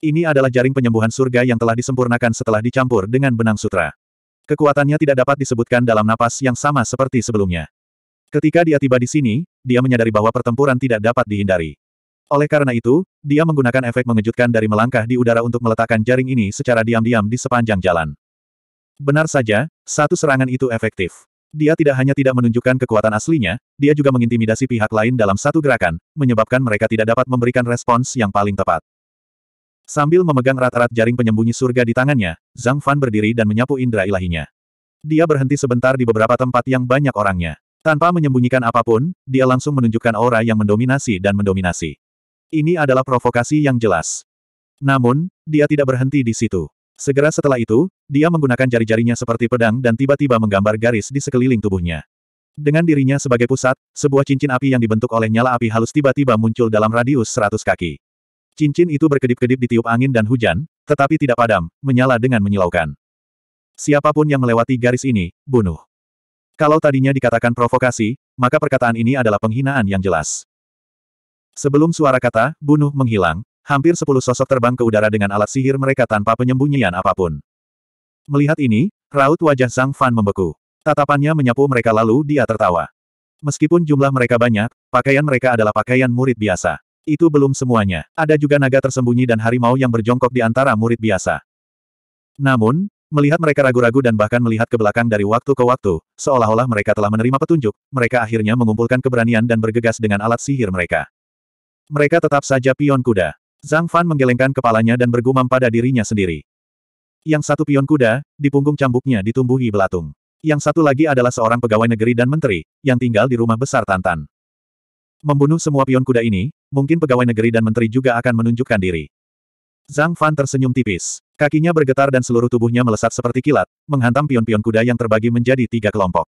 Ini adalah jaring penyembuhan surga yang telah disempurnakan setelah dicampur dengan benang sutra. Kekuatannya tidak dapat disebutkan dalam napas yang sama seperti sebelumnya. Ketika dia tiba di sini, dia menyadari bahwa pertempuran tidak dapat dihindari. Oleh karena itu, dia menggunakan efek mengejutkan dari melangkah di udara untuk meletakkan jaring ini secara diam-diam di sepanjang jalan. Benar saja, satu serangan itu efektif. Dia tidak hanya tidak menunjukkan kekuatan aslinya, dia juga mengintimidasi pihak lain dalam satu gerakan, menyebabkan mereka tidak dapat memberikan respons yang paling tepat. Sambil memegang erat-erat jaring penyembunyi surga di tangannya, Zhang Fan berdiri dan menyapu indera ilahinya. Dia berhenti sebentar di beberapa tempat yang banyak orangnya. Tanpa menyembunyikan apapun, dia langsung menunjukkan aura yang mendominasi dan mendominasi. Ini adalah provokasi yang jelas. Namun, dia tidak berhenti di situ. Segera setelah itu, dia menggunakan jari-jarinya seperti pedang dan tiba-tiba menggambar garis di sekeliling tubuhnya. Dengan dirinya sebagai pusat, sebuah cincin api yang dibentuk oleh nyala api halus tiba-tiba muncul dalam radius 100 kaki. Cincin itu berkedip-kedip ditiup angin dan hujan, tetapi tidak padam, menyala dengan menyilaukan. Siapapun yang melewati garis ini, bunuh. Kalau tadinya dikatakan provokasi, maka perkataan ini adalah penghinaan yang jelas. Sebelum suara kata, bunuh menghilang, hampir sepuluh sosok terbang ke udara dengan alat sihir mereka tanpa penyembunyian apapun. Melihat ini, raut wajah Zhang Fan membeku. Tatapannya menyapu mereka lalu dia tertawa. Meskipun jumlah mereka banyak, pakaian mereka adalah pakaian murid biasa. Itu belum semuanya. Ada juga naga tersembunyi dan harimau yang berjongkok di antara murid biasa. Namun, melihat mereka ragu-ragu dan bahkan melihat ke belakang dari waktu ke waktu, seolah-olah mereka telah menerima petunjuk, mereka akhirnya mengumpulkan keberanian dan bergegas dengan alat sihir mereka. Mereka tetap saja pion kuda. Zhang Fan menggelengkan kepalanya dan bergumam pada dirinya sendiri. Yang satu pion kuda, di punggung cambuknya ditumbuhi belatung. Yang satu lagi adalah seorang pegawai negeri dan menteri, yang tinggal di rumah besar Tantan. Membunuh semua pion kuda ini, mungkin pegawai negeri dan menteri juga akan menunjukkan diri. Zhang Fan tersenyum tipis. Kakinya bergetar dan seluruh tubuhnya melesat seperti kilat, menghantam pion-pion kuda yang terbagi menjadi tiga kelompok.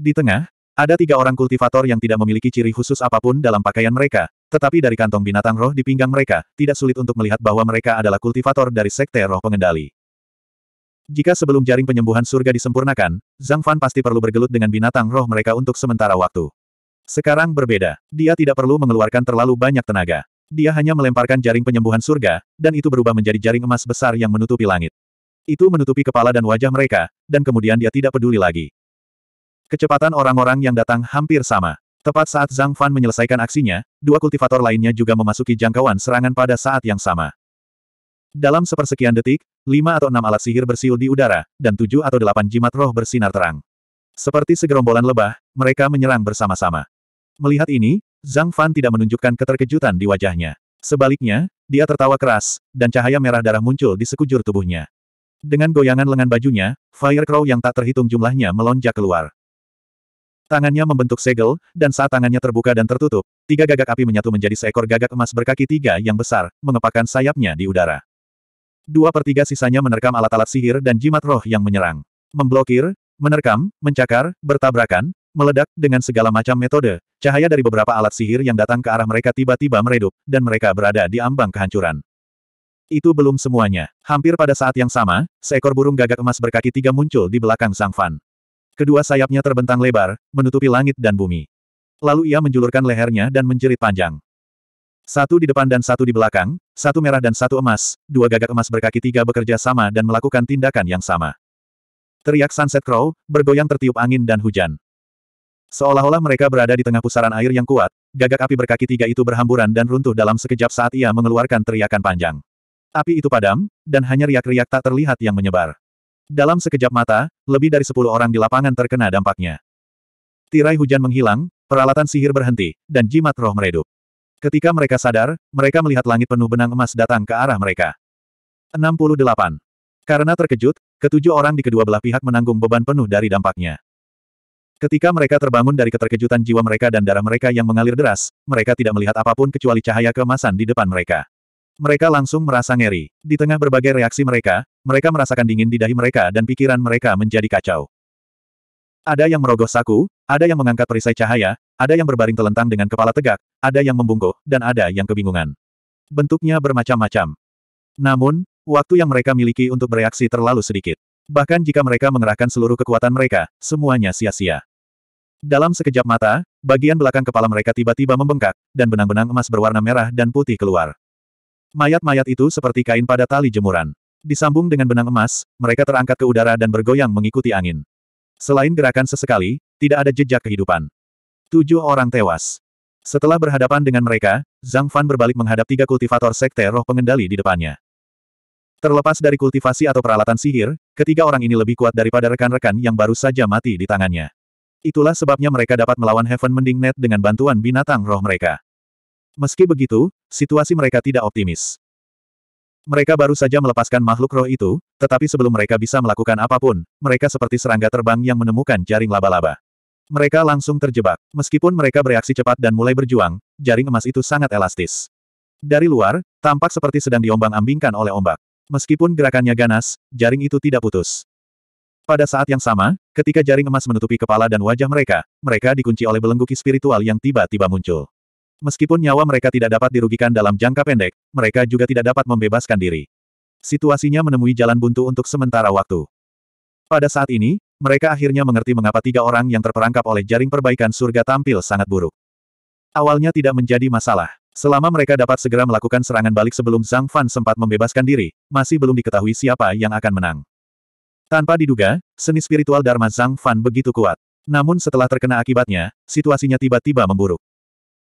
Di tengah, ada tiga orang kultivator yang tidak memiliki ciri khusus apapun dalam pakaian mereka, tetapi dari kantong binatang roh di pinggang mereka, tidak sulit untuk melihat bahwa mereka adalah kultivator dari sekte roh pengendali. Jika sebelum jaring penyembuhan surga disempurnakan, Zhang Fan pasti perlu bergelut dengan binatang roh mereka untuk sementara waktu. Sekarang berbeda. Dia tidak perlu mengeluarkan terlalu banyak tenaga. Dia hanya melemparkan jaring penyembuhan surga, dan itu berubah menjadi jaring emas besar yang menutupi langit. Itu menutupi kepala dan wajah mereka, dan kemudian dia tidak peduli lagi. Kecepatan orang-orang yang datang hampir sama. Tepat saat Zhang Fan menyelesaikan aksinya, dua kultivator lainnya juga memasuki jangkauan serangan pada saat yang sama. Dalam sepersekian detik, lima atau enam alat sihir bersiul di udara, dan tujuh atau delapan jimat roh bersinar terang. Seperti segerombolan lebah, mereka menyerang bersama-sama. Melihat ini, Zhang Fan tidak menunjukkan keterkejutan di wajahnya. Sebaliknya, dia tertawa keras, dan cahaya merah darah muncul di sekujur tubuhnya. Dengan goyangan lengan bajunya, Fire Crow yang tak terhitung jumlahnya melonjak keluar. Tangannya membentuk segel, dan saat tangannya terbuka dan tertutup, tiga gagak api menyatu menjadi seekor gagak emas berkaki tiga yang besar, mengepakkan sayapnya di udara. Dua per tiga sisanya menerkam alat-alat sihir dan jimat roh yang menyerang. Memblokir, menerkam, mencakar, bertabrakan, Meledak, dengan segala macam metode, cahaya dari beberapa alat sihir yang datang ke arah mereka tiba-tiba meredup, dan mereka berada di ambang kehancuran. Itu belum semuanya. Hampir pada saat yang sama, seekor burung gagak emas berkaki tiga muncul di belakang Sang Fan. Kedua sayapnya terbentang lebar, menutupi langit dan bumi. Lalu ia menjulurkan lehernya dan menjerit panjang. Satu di depan dan satu di belakang, satu merah dan satu emas, dua gagak emas berkaki tiga bekerja sama dan melakukan tindakan yang sama. Teriak Sunset Crow, bergoyang tertiup angin dan hujan. Seolah-olah mereka berada di tengah pusaran air yang kuat, gagak api berkaki tiga itu berhamburan dan runtuh dalam sekejap saat ia mengeluarkan teriakan panjang. Api itu padam, dan hanya riak-riak tak terlihat yang menyebar. Dalam sekejap mata, lebih dari sepuluh orang di lapangan terkena dampaknya. Tirai hujan menghilang, peralatan sihir berhenti, dan jimat roh meredup. Ketika mereka sadar, mereka melihat langit penuh benang emas datang ke arah mereka. 68. Karena terkejut, ketujuh orang di kedua belah pihak menanggung beban penuh dari dampaknya. Ketika mereka terbangun dari keterkejutan jiwa mereka dan darah mereka yang mengalir deras, mereka tidak melihat apapun kecuali cahaya kemasan di depan mereka. Mereka langsung merasa ngeri. Di tengah berbagai reaksi mereka, mereka merasakan dingin di dahi mereka dan pikiran mereka menjadi kacau. Ada yang merogoh saku, ada yang mengangkat perisai cahaya, ada yang berbaring telentang dengan kepala tegak, ada yang membungkuk, dan ada yang kebingungan. Bentuknya bermacam-macam. Namun, waktu yang mereka miliki untuk bereaksi terlalu sedikit. Bahkan jika mereka mengerahkan seluruh kekuatan mereka, semuanya sia-sia. Dalam sekejap mata, bagian belakang kepala mereka tiba-tiba membengkak, dan benang-benang emas berwarna merah dan putih keluar. Mayat-mayat itu seperti kain pada tali jemuran. Disambung dengan benang emas, mereka terangkat ke udara dan bergoyang mengikuti angin. Selain gerakan sesekali, tidak ada jejak kehidupan. Tujuh orang tewas. Setelah berhadapan dengan mereka, Zhang Fan berbalik menghadap tiga kultivator sekte roh pengendali di depannya. Terlepas dari kultivasi atau peralatan sihir, ketiga orang ini lebih kuat daripada rekan-rekan yang baru saja mati di tangannya. Itulah sebabnya mereka dapat melawan Heaven Mending Net dengan bantuan binatang roh mereka. Meski begitu, situasi mereka tidak optimis. Mereka baru saja melepaskan makhluk roh itu, tetapi sebelum mereka bisa melakukan apapun, mereka seperti serangga terbang yang menemukan jaring laba-laba. Mereka langsung terjebak. Meskipun mereka bereaksi cepat dan mulai berjuang, jaring emas itu sangat elastis. Dari luar, tampak seperti sedang diombang-ambingkan oleh ombak. Meskipun gerakannya ganas, jaring itu tidak putus. Pada saat yang sama, ketika jaring emas menutupi kepala dan wajah mereka, mereka dikunci oleh belenggu spiritual yang tiba-tiba muncul. Meskipun nyawa mereka tidak dapat dirugikan dalam jangka pendek, mereka juga tidak dapat membebaskan diri. Situasinya menemui jalan buntu untuk sementara waktu. Pada saat ini, mereka akhirnya mengerti mengapa tiga orang yang terperangkap oleh jaring perbaikan surga tampil sangat buruk. Awalnya tidak menjadi masalah. Selama mereka dapat segera melakukan serangan balik sebelum Zhang Fan sempat membebaskan diri, masih belum diketahui siapa yang akan menang. Tanpa diduga, seni spiritual Dharma Zhang Fan begitu kuat. Namun setelah terkena akibatnya, situasinya tiba-tiba memburuk.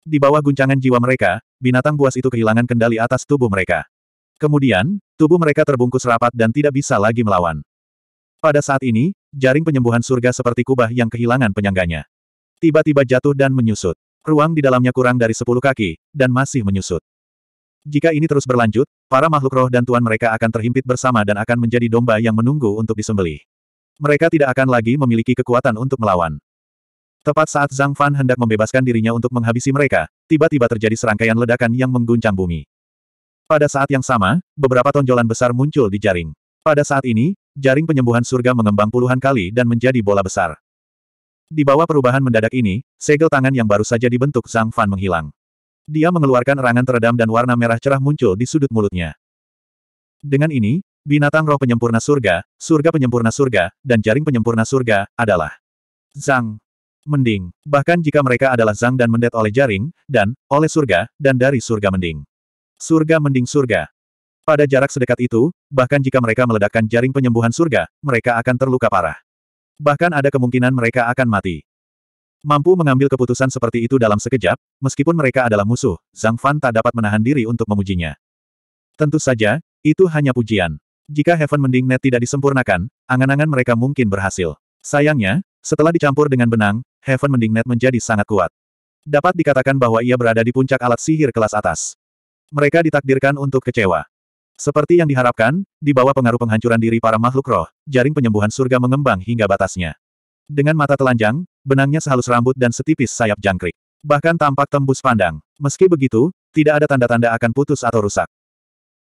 Di bawah guncangan jiwa mereka, binatang buas itu kehilangan kendali atas tubuh mereka. Kemudian, tubuh mereka terbungkus rapat dan tidak bisa lagi melawan. Pada saat ini, jaring penyembuhan surga seperti kubah yang kehilangan penyangganya. Tiba-tiba jatuh dan menyusut. Ruang di dalamnya kurang dari 10 kaki, dan masih menyusut. Jika ini terus berlanjut, para makhluk roh dan tuan mereka akan terhimpit bersama dan akan menjadi domba yang menunggu untuk disembelih. Mereka tidak akan lagi memiliki kekuatan untuk melawan. Tepat saat Zhang Fan hendak membebaskan dirinya untuk menghabisi mereka, tiba-tiba terjadi serangkaian ledakan yang mengguncang bumi. Pada saat yang sama, beberapa tonjolan besar muncul di jaring. Pada saat ini, jaring penyembuhan surga mengembang puluhan kali dan menjadi bola besar. Di bawah perubahan mendadak ini, segel tangan yang baru saja dibentuk Zhang Fan menghilang. Dia mengeluarkan erangan teredam dan warna merah cerah muncul di sudut mulutnya. Dengan ini, binatang roh penyempurna surga, surga penyempurna surga, dan jaring penyempurna surga, adalah Zhang. Mending, bahkan jika mereka adalah Zhang dan mendet oleh jaring, dan, oleh surga, dan dari surga mending. Surga mending surga. Pada jarak sedekat itu, bahkan jika mereka meledakkan jaring penyembuhan surga, mereka akan terluka parah. Bahkan ada kemungkinan mereka akan mati. Mampu mengambil keputusan seperti itu dalam sekejap, meskipun mereka adalah musuh, Zhang Fan tak dapat menahan diri untuk memujinya. Tentu saja, itu hanya pujian. Jika Heaven Mending Net tidak disempurnakan, angan-angan mereka mungkin berhasil. Sayangnya, setelah dicampur dengan benang, Heaven Mending Net menjadi sangat kuat. Dapat dikatakan bahwa ia berada di puncak alat sihir kelas atas. Mereka ditakdirkan untuk kecewa. Seperti yang diharapkan, di bawah pengaruh penghancuran diri para makhluk roh, jaring penyembuhan surga mengembang hingga batasnya. Dengan mata telanjang, benangnya sehalus rambut dan setipis sayap jangkrik. Bahkan tampak tembus pandang. Meski begitu, tidak ada tanda-tanda akan putus atau rusak.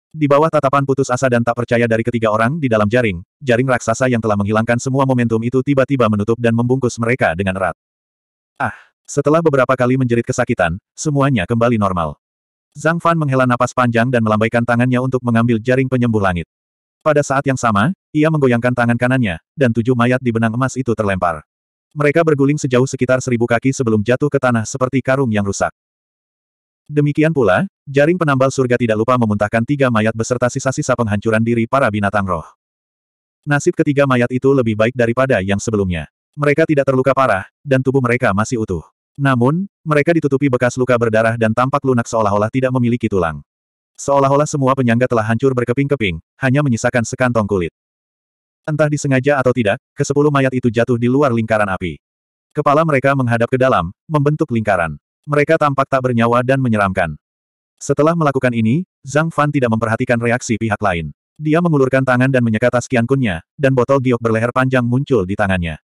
Di bawah tatapan putus asa dan tak percaya dari ketiga orang di dalam jaring, jaring raksasa yang telah menghilangkan semua momentum itu tiba-tiba menutup dan membungkus mereka dengan erat. Ah, setelah beberapa kali menjerit kesakitan, semuanya kembali normal. Zhang Fan menghela napas panjang dan melambaikan tangannya untuk mengambil jaring penyembuh langit. Pada saat yang sama, ia menggoyangkan tangan kanannya, dan tujuh mayat di benang emas itu terlempar. Mereka berguling sejauh sekitar seribu kaki sebelum jatuh ke tanah seperti karung yang rusak. Demikian pula, jaring penambal surga tidak lupa memuntahkan tiga mayat beserta sisa-sisa penghancuran diri para binatang roh. Nasib ketiga mayat itu lebih baik daripada yang sebelumnya. Mereka tidak terluka parah, dan tubuh mereka masih utuh. Namun, mereka ditutupi bekas luka berdarah dan tampak lunak seolah-olah tidak memiliki tulang. Seolah-olah semua penyangga telah hancur berkeping-keping, hanya menyisakan sekantong kulit. Entah disengaja atau tidak, kesepuluh mayat itu jatuh di luar lingkaran api. Kepala mereka menghadap ke dalam, membentuk lingkaran. Mereka tampak tak bernyawa dan menyeramkan. Setelah melakukan ini, Zhang Fan tidak memperhatikan reaksi pihak lain. Dia mengulurkan tangan dan menyeka tas kiankunnya, dan botol giok berleher panjang muncul di tangannya.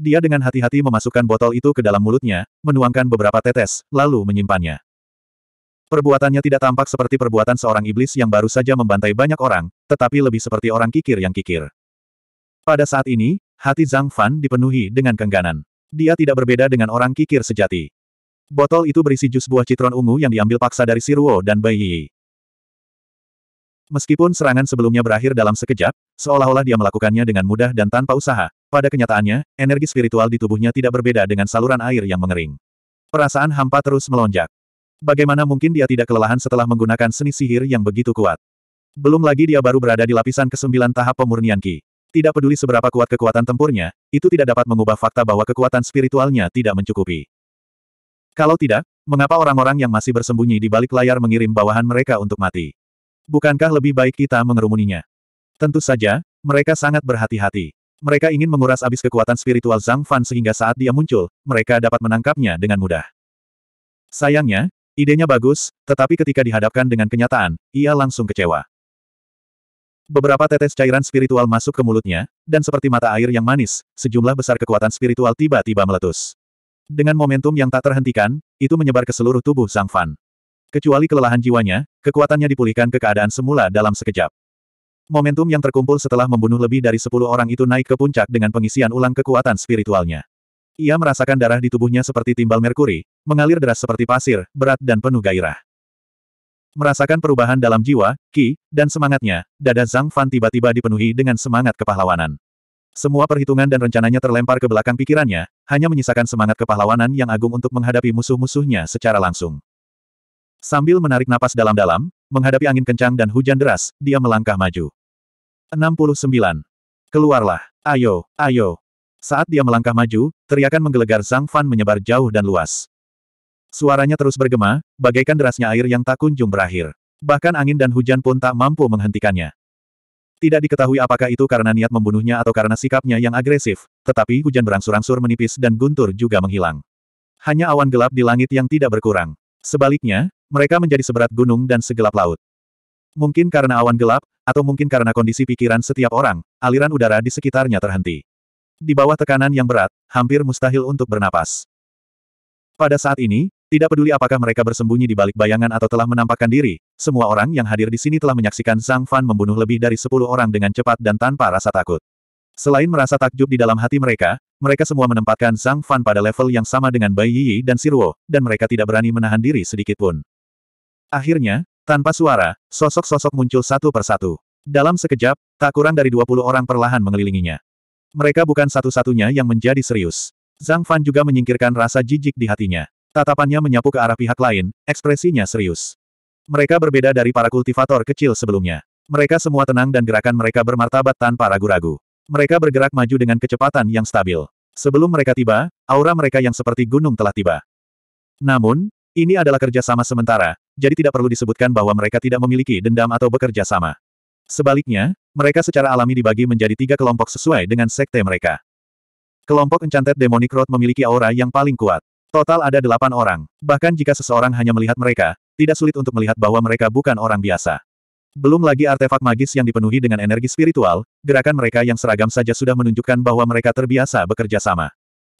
Dia dengan hati-hati memasukkan botol itu ke dalam mulutnya, menuangkan beberapa tetes, lalu menyimpannya. Perbuatannya tidak tampak seperti perbuatan seorang iblis yang baru saja membantai banyak orang, tetapi lebih seperti orang kikir yang kikir. Pada saat ini, hati Zhang Fan dipenuhi dengan kengganan. Dia tidak berbeda dengan orang kikir sejati. Botol itu berisi jus buah citron ungu yang diambil paksa dari Siruo dan Bai Yi. Meskipun serangan sebelumnya berakhir dalam sekejap, seolah-olah dia melakukannya dengan mudah dan tanpa usaha, pada kenyataannya, energi spiritual di tubuhnya tidak berbeda dengan saluran air yang mengering. Perasaan hampa terus melonjak. Bagaimana mungkin dia tidak kelelahan setelah menggunakan seni sihir yang begitu kuat? Belum lagi dia baru berada di lapisan kesembilan tahap pemurnian Ki. Tidak peduli seberapa kuat kekuatan tempurnya, itu tidak dapat mengubah fakta bahwa kekuatan spiritualnya tidak mencukupi. Kalau tidak, mengapa orang-orang yang masih bersembunyi di balik layar mengirim bawahan mereka untuk mati? Bukankah lebih baik kita mengerumuninya? Tentu saja, mereka sangat berhati-hati. Mereka ingin menguras abis kekuatan spiritual Zhang Fan sehingga saat dia muncul, mereka dapat menangkapnya dengan mudah. Sayangnya, idenya bagus, tetapi ketika dihadapkan dengan kenyataan, ia langsung kecewa. Beberapa tetes cairan spiritual masuk ke mulutnya, dan seperti mata air yang manis, sejumlah besar kekuatan spiritual tiba-tiba meletus. Dengan momentum yang tak terhentikan, itu menyebar ke seluruh tubuh sang Fan. Kecuali kelelahan jiwanya, kekuatannya dipulihkan ke keadaan semula dalam sekejap. Momentum yang terkumpul setelah membunuh lebih dari sepuluh orang itu naik ke puncak dengan pengisian ulang kekuatan spiritualnya. Ia merasakan darah di tubuhnya seperti timbal merkuri, mengalir deras seperti pasir, berat dan penuh gairah. Merasakan perubahan dalam jiwa, ki, dan semangatnya, dada Zhang Fan tiba-tiba dipenuhi dengan semangat kepahlawanan. Semua perhitungan dan rencananya terlempar ke belakang pikirannya, hanya menyisakan semangat kepahlawanan yang agung untuk menghadapi musuh-musuhnya secara langsung. Sambil menarik napas dalam-dalam, menghadapi angin kencang dan hujan deras, dia melangkah maju. 69. Keluarlah, ayo, ayo. Saat dia melangkah maju, teriakan menggelegar Zhang Fan menyebar jauh dan luas. Suaranya terus bergema, bagaikan derasnya air yang tak kunjung berakhir. Bahkan angin dan hujan pun tak mampu menghentikannya. Tidak diketahui apakah itu karena niat membunuhnya atau karena sikapnya yang agresif, tetapi hujan berangsur-angsur menipis dan guntur juga menghilang. Hanya awan gelap di langit yang tidak berkurang. Sebaliknya, mereka menjadi seberat gunung dan segelap laut. Mungkin karena awan gelap, atau mungkin karena kondisi pikiran setiap orang, aliran udara di sekitarnya terhenti. Di bawah tekanan yang berat, hampir mustahil untuk bernapas. Pada saat ini, tidak peduli apakah mereka bersembunyi di balik bayangan atau telah menampakkan diri, semua orang yang hadir di sini telah menyaksikan Zhang Fan membunuh lebih dari sepuluh orang dengan cepat dan tanpa rasa takut. Selain merasa takjub di dalam hati mereka, mereka semua menempatkan Zhang Fan pada level yang sama dengan Bai Yi dan Siruo, dan mereka tidak berani menahan diri sedikitpun. Akhirnya, tanpa suara, sosok-sosok muncul satu persatu. Dalam sekejap, tak kurang dari 20 orang perlahan mengelilinginya. Mereka bukan satu-satunya yang menjadi serius. Zhang Fan juga menyingkirkan rasa jijik di hatinya. Tatapannya menyapu ke arah pihak lain, ekspresinya serius. Mereka berbeda dari para kultivator kecil sebelumnya. Mereka semua tenang dan gerakan mereka bermartabat tanpa ragu-ragu. Mereka bergerak maju dengan kecepatan yang stabil. Sebelum mereka tiba, aura mereka yang seperti gunung telah tiba. Namun, ini adalah kerjasama sementara, jadi tidak perlu disebutkan bahwa mereka tidak memiliki dendam atau bekerja sama. Sebaliknya, mereka secara alami dibagi menjadi tiga kelompok sesuai dengan sekte mereka. Kelompok encantet demonic road memiliki aura yang paling kuat. Total ada delapan orang. Bahkan jika seseorang hanya melihat mereka, tidak sulit untuk melihat bahwa mereka bukan orang biasa. Belum lagi artefak magis yang dipenuhi dengan energi spiritual, gerakan mereka yang seragam saja sudah menunjukkan bahwa mereka terbiasa bekerja sama.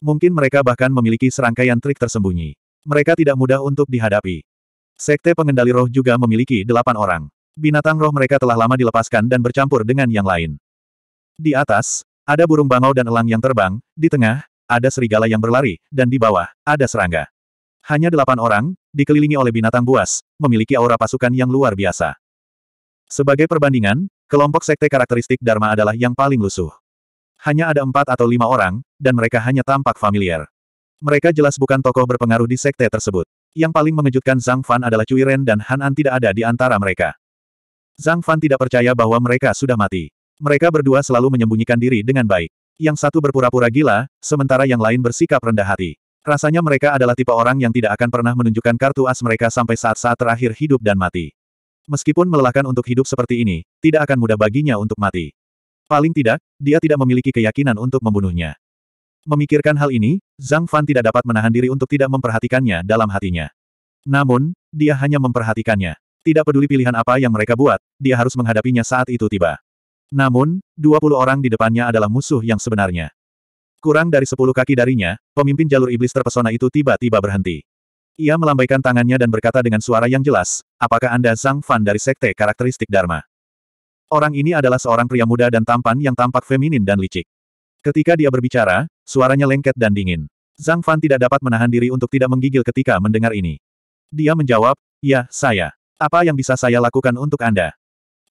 Mungkin mereka bahkan memiliki serangkaian trik tersembunyi. Mereka tidak mudah untuk dihadapi. Sekte pengendali roh juga memiliki delapan orang. Binatang roh mereka telah lama dilepaskan dan bercampur dengan yang lain. Di atas, ada burung bangau dan elang yang terbang, di tengah, ada serigala yang berlari, dan di bawah, ada serangga. Hanya delapan orang, dikelilingi oleh binatang buas, memiliki aura pasukan yang luar biasa. Sebagai perbandingan, kelompok sekte karakteristik Dharma adalah yang paling lusuh. Hanya ada empat atau lima orang, dan mereka hanya tampak familiar. Mereka jelas bukan tokoh berpengaruh di sekte tersebut. Yang paling mengejutkan Zhang Fan adalah Cui Ren dan Han An tidak ada di antara mereka. Zhang Fan tidak percaya bahwa mereka sudah mati. Mereka berdua selalu menyembunyikan diri dengan baik. Yang satu berpura-pura gila, sementara yang lain bersikap rendah hati. Rasanya mereka adalah tipe orang yang tidak akan pernah menunjukkan kartu as mereka sampai saat-saat terakhir hidup dan mati. Meskipun melelahkan untuk hidup seperti ini, tidak akan mudah baginya untuk mati. Paling tidak, dia tidak memiliki keyakinan untuk membunuhnya. Memikirkan hal ini, Zhang Fan tidak dapat menahan diri untuk tidak memperhatikannya dalam hatinya. Namun, dia hanya memperhatikannya. Tidak peduli pilihan apa yang mereka buat, dia harus menghadapinya saat itu tiba. Namun, 20 orang di depannya adalah musuh yang sebenarnya. Kurang dari 10 kaki darinya, pemimpin jalur iblis terpesona itu tiba-tiba berhenti. Ia melambaikan tangannya dan berkata dengan suara yang jelas, apakah Anda Zhang Fan dari Sekte Karakteristik Dharma? Orang ini adalah seorang pria muda dan tampan yang tampak feminin dan licik. Ketika dia berbicara, suaranya lengket dan dingin. Zhang Fan tidak dapat menahan diri untuk tidak menggigil ketika mendengar ini. Dia menjawab, ya, saya. Apa yang bisa saya lakukan untuk Anda?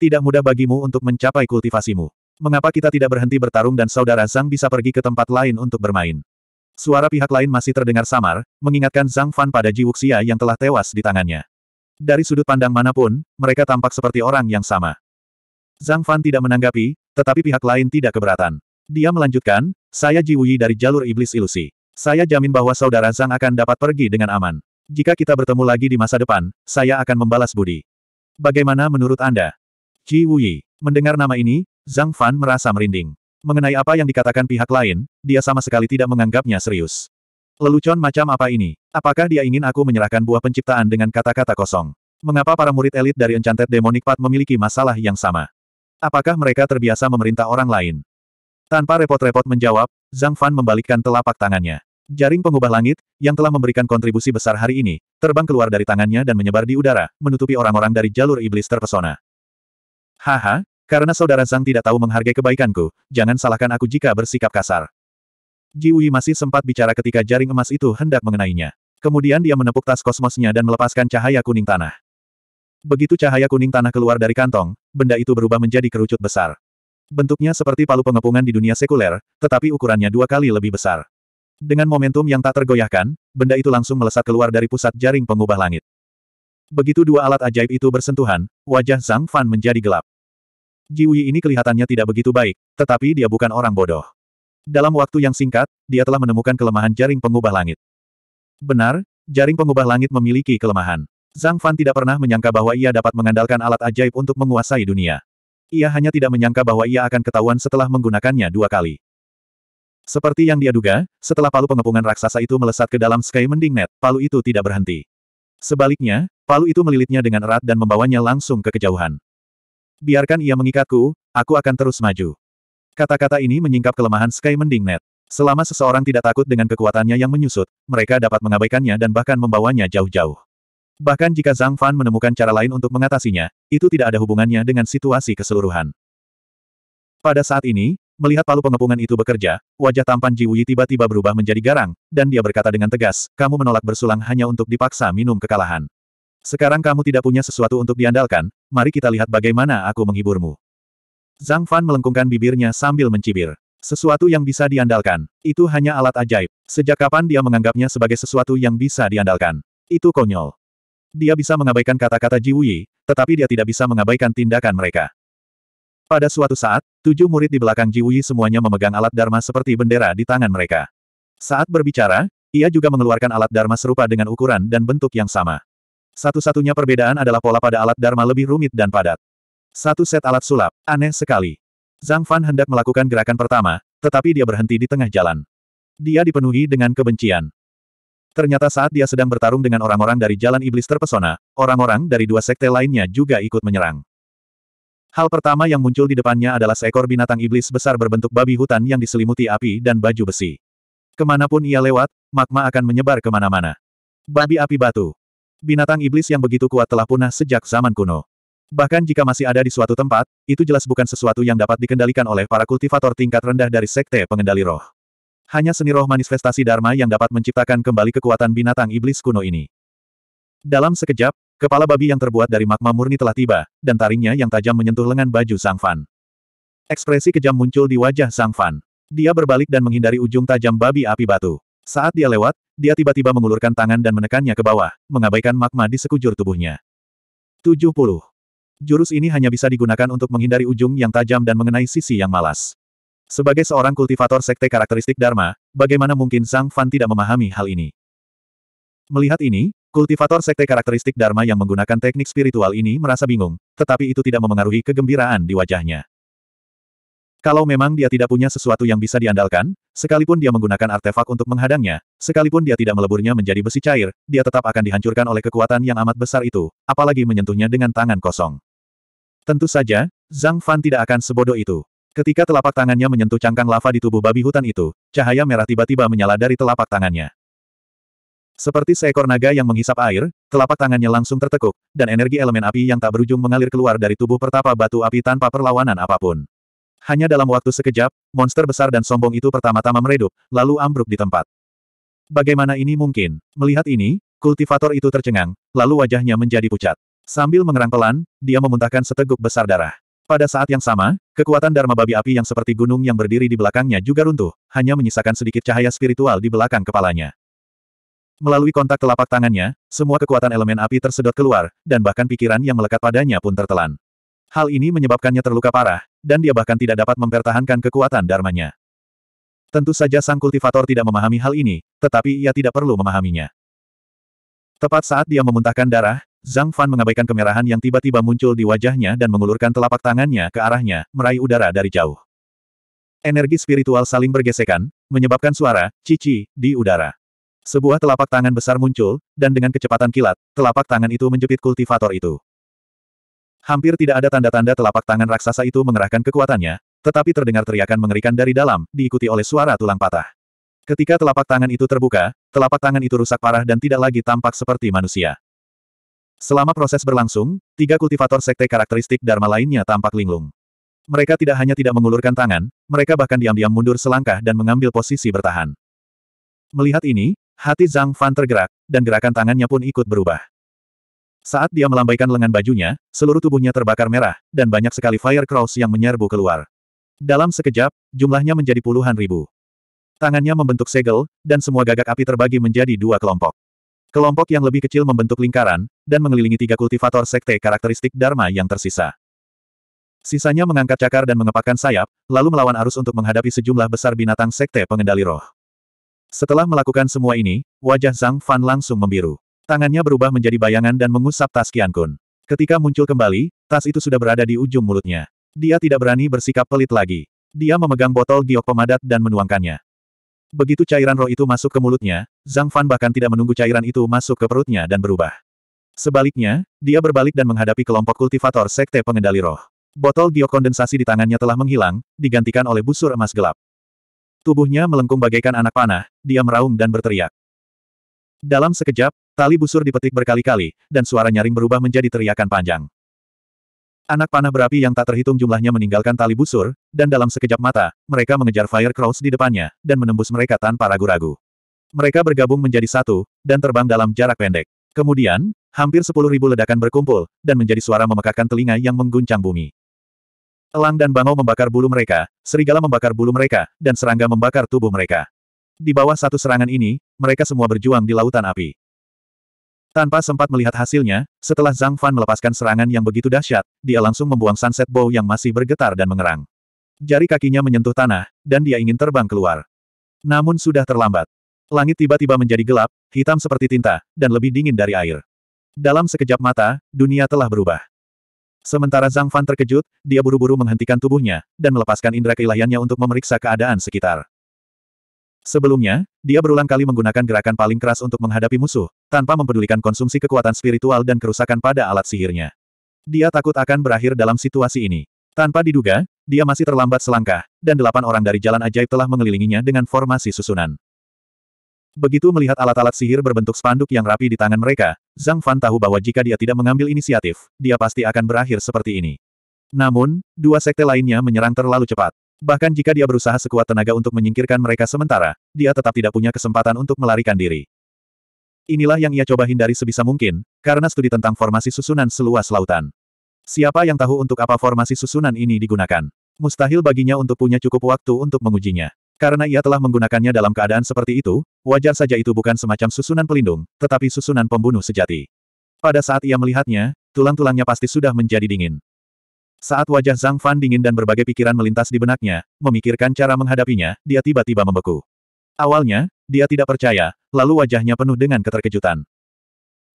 Tidak mudah bagimu untuk mencapai kultivasimu. Mengapa kita tidak berhenti bertarung dan saudara Zhang bisa pergi ke tempat lain untuk bermain? Suara pihak lain masih terdengar samar, mengingatkan Zhang Fan pada Ji Wuxia yang telah tewas di tangannya. Dari sudut pandang manapun, mereka tampak seperti orang yang sama. Zhang Fan tidak menanggapi, tetapi pihak lain tidak keberatan. Dia melanjutkan, saya Ji Wuyi dari jalur iblis ilusi. Saya jamin bahwa saudara Zhang akan dapat pergi dengan aman. Jika kita bertemu lagi di masa depan, saya akan membalas budi. Bagaimana menurut Anda? Ji Wuyi. Mendengar nama ini, Zhang Fan merasa merinding. Mengenai apa yang dikatakan pihak lain, dia sama sekali tidak menganggapnya serius. Lelucon macam apa ini? Apakah dia ingin aku menyerahkan buah penciptaan dengan kata-kata kosong? Mengapa para murid elit dari Enchanted Demonic Path memiliki masalah yang sama? Apakah mereka terbiasa memerintah orang lain? Tanpa repot-repot menjawab, Zhang Fan membalikkan telapak tangannya. Jaring pengubah langit, yang telah memberikan kontribusi besar hari ini, terbang keluar dari tangannya dan menyebar di udara, menutupi orang-orang dari jalur iblis terpesona. Haha, karena saudara Zhang tidak tahu menghargai kebaikanku, jangan salahkan aku jika bersikap kasar. Ji Wei masih sempat bicara ketika jaring emas itu hendak mengenainya. Kemudian dia menepuk tas kosmosnya dan melepaskan cahaya kuning tanah. Begitu cahaya kuning tanah keluar dari kantong, benda itu berubah menjadi kerucut besar. Bentuknya seperti palu pengepungan di dunia sekuler, tetapi ukurannya dua kali lebih besar. Dengan momentum yang tak tergoyahkan, benda itu langsung melesat keluar dari pusat jaring pengubah langit. Begitu dua alat ajaib itu bersentuhan, wajah Zhang Fan menjadi gelap. Jiwi ini kelihatannya tidak begitu baik, tetapi dia bukan orang bodoh. Dalam waktu yang singkat, dia telah menemukan kelemahan jaring pengubah langit. Benar, jaring pengubah langit memiliki kelemahan. Zhang Fan tidak pernah menyangka bahwa ia dapat mengandalkan alat ajaib untuk menguasai dunia. Ia hanya tidak menyangka bahwa ia akan ketahuan setelah menggunakannya dua kali. Seperti yang dia duga, setelah palu pengepungan raksasa itu melesat ke dalam Sky Mending Net, palu itu tidak berhenti. Sebaliknya, palu itu melilitnya dengan erat dan membawanya langsung ke kejauhan. Biarkan ia mengikatku, aku akan terus maju. Kata-kata ini menyingkap kelemahan Sky Mending Net. Selama seseorang tidak takut dengan kekuatannya yang menyusut, mereka dapat mengabaikannya dan bahkan membawanya jauh-jauh. Bahkan jika Zhang Fan menemukan cara lain untuk mengatasinya, itu tidak ada hubungannya dengan situasi keseluruhan. Pada saat ini, melihat palu pengepungan itu bekerja, wajah tampan Ji Wuyi tiba-tiba berubah menjadi garang, dan dia berkata dengan tegas, kamu menolak bersulang hanya untuk dipaksa minum kekalahan. Sekarang kamu tidak punya sesuatu untuk diandalkan, mari kita lihat bagaimana aku menghiburmu. Zhang Fan melengkungkan bibirnya sambil mencibir. Sesuatu yang bisa diandalkan. Itu hanya alat ajaib. Sejak kapan dia menganggapnya sebagai sesuatu yang bisa diandalkan? Itu konyol. Dia bisa mengabaikan kata-kata Ji Wuyi, tetapi dia tidak bisa mengabaikan tindakan mereka. Pada suatu saat, tujuh murid di belakang Ji Wuyi semuanya memegang alat Dharma seperti bendera di tangan mereka. Saat berbicara, ia juga mengeluarkan alat Dharma serupa dengan ukuran dan bentuk yang sama. Satu-satunya perbedaan adalah pola pada alat Dharma lebih rumit dan padat. Satu set alat sulap, aneh sekali. Zhang Fan hendak melakukan gerakan pertama, tetapi dia berhenti di tengah jalan. Dia dipenuhi dengan kebencian. Ternyata saat dia sedang bertarung dengan orang-orang dari Jalan Iblis terpesona, orang-orang dari dua sekte lainnya juga ikut menyerang. Hal pertama yang muncul di depannya adalah seekor binatang iblis besar berbentuk babi hutan yang diselimuti api dan baju besi. Kemanapun ia lewat, magma akan menyebar kemana-mana. Babi api batu. Binatang iblis yang begitu kuat telah punah sejak zaman kuno. Bahkan jika masih ada di suatu tempat, itu jelas bukan sesuatu yang dapat dikendalikan oleh para kultivator tingkat rendah dari sekte pengendali roh. Hanya seni roh manifestasi Dharma yang dapat menciptakan kembali kekuatan binatang iblis kuno ini. Dalam sekejap, kepala babi yang terbuat dari magma murni telah tiba, dan taringnya yang tajam menyentuh lengan baju Sang Fan. Ekspresi kejam muncul di wajah Sang Fan. Dia berbalik dan menghindari ujung tajam babi api batu. Saat dia lewat, dia tiba-tiba mengulurkan tangan dan menekannya ke bawah, mengabaikan magma di sekujur tubuhnya. 70. Jurus ini hanya bisa digunakan untuk menghindari ujung yang tajam dan mengenai sisi yang malas. Sebagai seorang kultivator sekte karakteristik Dharma, bagaimana mungkin Sang Fan tidak memahami hal ini? Melihat ini, kultivator sekte karakteristik Dharma yang menggunakan teknik spiritual ini merasa bingung, tetapi itu tidak memengaruhi kegembiraan di wajahnya. Kalau memang dia tidak punya sesuatu yang bisa diandalkan, sekalipun dia menggunakan artefak untuk menghadangnya, sekalipun dia tidak meleburnya menjadi besi cair, dia tetap akan dihancurkan oleh kekuatan yang amat besar itu, apalagi menyentuhnya dengan tangan kosong. Tentu saja, Zhang Fan tidak akan sebodoh itu. Ketika telapak tangannya menyentuh cangkang lava di tubuh babi hutan itu, cahaya merah tiba-tiba menyala dari telapak tangannya. Seperti seekor naga yang menghisap air, telapak tangannya langsung tertekuk, dan energi elemen api yang tak berujung mengalir keluar dari tubuh pertapa batu api tanpa perlawanan apapun. Hanya dalam waktu sekejap, monster besar dan sombong itu pertama-tama meredup, lalu ambruk di tempat. Bagaimana ini mungkin? Melihat ini, kultivator itu tercengang, lalu wajahnya menjadi pucat. Sambil mengerang pelan, dia memuntahkan seteguk besar darah. Pada saat yang sama, kekuatan Dharma Babi Api yang seperti gunung yang berdiri di belakangnya juga runtuh, hanya menyisakan sedikit cahaya spiritual di belakang kepalanya. Melalui kontak telapak tangannya, semua kekuatan elemen api tersedot keluar, dan bahkan pikiran yang melekat padanya pun tertelan. Hal ini menyebabkannya terluka parah, dan dia bahkan tidak dapat mempertahankan kekuatan darmanya. Tentu saja sang kultivator tidak memahami hal ini, tetapi ia tidak perlu memahaminya. Tepat saat dia memuntahkan darah, Zhang Fan mengabaikan kemerahan yang tiba-tiba muncul di wajahnya dan mengulurkan telapak tangannya ke arahnya, meraih udara dari jauh. Energi spiritual saling bergesekan, menyebabkan suara, cici, di udara. Sebuah telapak tangan besar muncul, dan dengan kecepatan kilat, telapak tangan itu menjepit kultivator itu. Hampir tidak ada tanda-tanda telapak tangan raksasa itu mengerahkan kekuatannya, tetapi terdengar teriakan mengerikan dari dalam, diikuti oleh suara tulang patah. Ketika telapak tangan itu terbuka, telapak tangan itu rusak parah dan tidak lagi tampak seperti manusia. Selama proses berlangsung, tiga kultivator sekte karakteristik Dharma lainnya tampak linglung. Mereka tidak hanya tidak mengulurkan tangan, mereka bahkan diam-diam mundur selangkah dan mengambil posisi bertahan. Melihat ini, hati Zhang Fan tergerak, dan gerakan tangannya pun ikut berubah. Saat dia melambaikan lengan bajunya, seluruh tubuhnya terbakar merah, dan banyak sekali fire Cross yang menyerbu keluar. Dalam sekejap, jumlahnya menjadi puluhan ribu. Tangannya membentuk segel, dan semua gagak api terbagi menjadi dua kelompok. Kelompok yang lebih kecil membentuk lingkaran, dan mengelilingi tiga kultivator sekte karakteristik Dharma yang tersisa. Sisanya mengangkat cakar dan mengepakkan sayap, lalu melawan arus untuk menghadapi sejumlah besar binatang sekte pengendali roh. Setelah melakukan semua ini, wajah Zhang Fan langsung membiru. Tangannya berubah menjadi bayangan dan mengusap tas Kian Kun. Ketika muncul kembali, tas itu sudah berada di ujung mulutnya. Dia tidak berani bersikap pelit lagi. Dia memegang botol giok pemadat dan menuangkannya. Begitu cairan roh itu masuk ke mulutnya, Zhang Fan bahkan tidak menunggu cairan itu masuk ke perutnya dan berubah. Sebaliknya, dia berbalik dan menghadapi kelompok kultivator sekte pengendali roh. Botol giok kondensasi di tangannya telah menghilang, digantikan oleh busur emas gelap. Tubuhnya melengkung bagaikan anak panah, dia meraung dan berteriak. Dalam sekejap, Tali busur dipetik berkali-kali, dan suara nyaring berubah menjadi teriakan panjang. Anak panah berapi yang tak terhitung jumlahnya meninggalkan tali busur, dan dalam sekejap mata, mereka mengejar Fire Crows di depannya, dan menembus mereka tanpa ragu-ragu. Mereka bergabung menjadi satu, dan terbang dalam jarak pendek. Kemudian, hampir sepuluh ribu ledakan berkumpul, dan menjadi suara memekakkan telinga yang mengguncang bumi. Elang dan bangau membakar bulu mereka, serigala membakar bulu mereka, dan serangga membakar tubuh mereka. Di bawah satu serangan ini, mereka semua berjuang di lautan api. Tanpa sempat melihat hasilnya, setelah Zhang Fan melepaskan serangan yang begitu dahsyat, dia langsung membuang sunset bow yang masih bergetar dan mengerang. Jari kakinya menyentuh tanah, dan dia ingin terbang keluar. Namun sudah terlambat. Langit tiba-tiba menjadi gelap, hitam seperti tinta, dan lebih dingin dari air. Dalam sekejap mata, dunia telah berubah. Sementara Zhang Fan terkejut, dia buru-buru menghentikan tubuhnya, dan melepaskan indera keilahiannya untuk memeriksa keadaan sekitar. Sebelumnya, dia berulang kali menggunakan gerakan paling keras untuk menghadapi musuh, tanpa mempedulikan konsumsi kekuatan spiritual dan kerusakan pada alat sihirnya. Dia takut akan berakhir dalam situasi ini. Tanpa diduga, dia masih terlambat selangkah, dan delapan orang dari jalan ajaib telah mengelilinginya dengan formasi susunan. Begitu melihat alat-alat sihir berbentuk spanduk yang rapi di tangan mereka, Zhang Fan tahu bahwa jika dia tidak mengambil inisiatif, dia pasti akan berakhir seperti ini. Namun, dua sekte lainnya menyerang terlalu cepat. Bahkan jika dia berusaha sekuat tenaga untuk menyingkirkan mereka sementara, dia tetap tidak punya kesempatan untuk melarikan diri. Inilah yang ia coba hindari sebisa mungkin, karena studi tentang formasi susunan seluas lautan. Siapa yang tahu untuk apa formasi susunan ini digunakan? Mustahil baginya untuk punya cukup waktu untuk mengujinya. Karena ia telah menggunakannya dalam keadaan seperti itu, wajar saja itu bukan semacam susunan pelindung, tetapi susunan pembunuh sejati. Pada saat ia melihatnya, tulang-tulangnya pasti sudah menjadi dingin. Saat wajah Zhang Fan dingin dan berbagai pikiran melintas di benaknya, memikirkan cara menghadapinya, dia tiba-tiba membeku. Awalnya, dia tidak percaya, lalu wajahnya penuh dengan keterkejutan.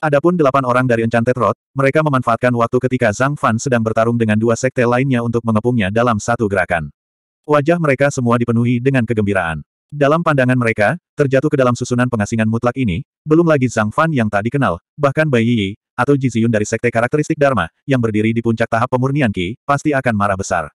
Adapun delapan orang dari Enchanted Road, mereka memanfaatkan waktu ketika Zhang Fan sedang bertarung dengan dua sekte lainnya untuk mengepungnya dalam satu gerakan. Wajah mereka semua dipenuhi dengan kegembiraan. Dalam pandangan mereka, terjatuh ke dalam susunan pengasingan mutlak ini, belum lagi Zhang Fan yang tak dikenal, bahkan Bai Yi, atau Jiziyun dari Sekte Karakteristik Dharma, yang berdiri di puncak tahap pemurnian Ki, pasti akan marah besar.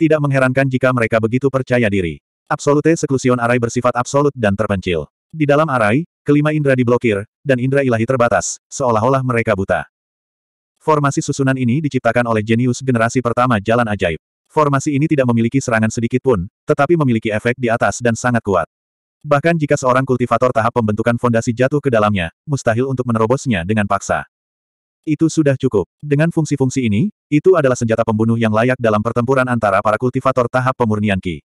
Tidak mengherankan jika mereka begitu percaya diri. Absolute Seklusion Arai bersifat absolut dan terpencil. Di dalam arai, kelima indera diblokir, dan indera ilahi terbatas, seolah-olah mereka buta. Formasi susunan ini diciptakan oleh jenius generasi pertama Jalan Ajaib. Formasi ini tidak memiliki serangan sedikit pun, tetapi memiliki efek di atas dan sangat kuat. Bahkan jika seorang kultivator tahap pembentukan fondasi jatuh ke dalamnya, mustahil untuk menerobosnya dengan paksa. Itu sudah cukup. Dengan fungsi-fungsi ini, itu adalah senjata pembunuh yang layak dalam pertempuran antara para kultivator tahap pemurnian Ki.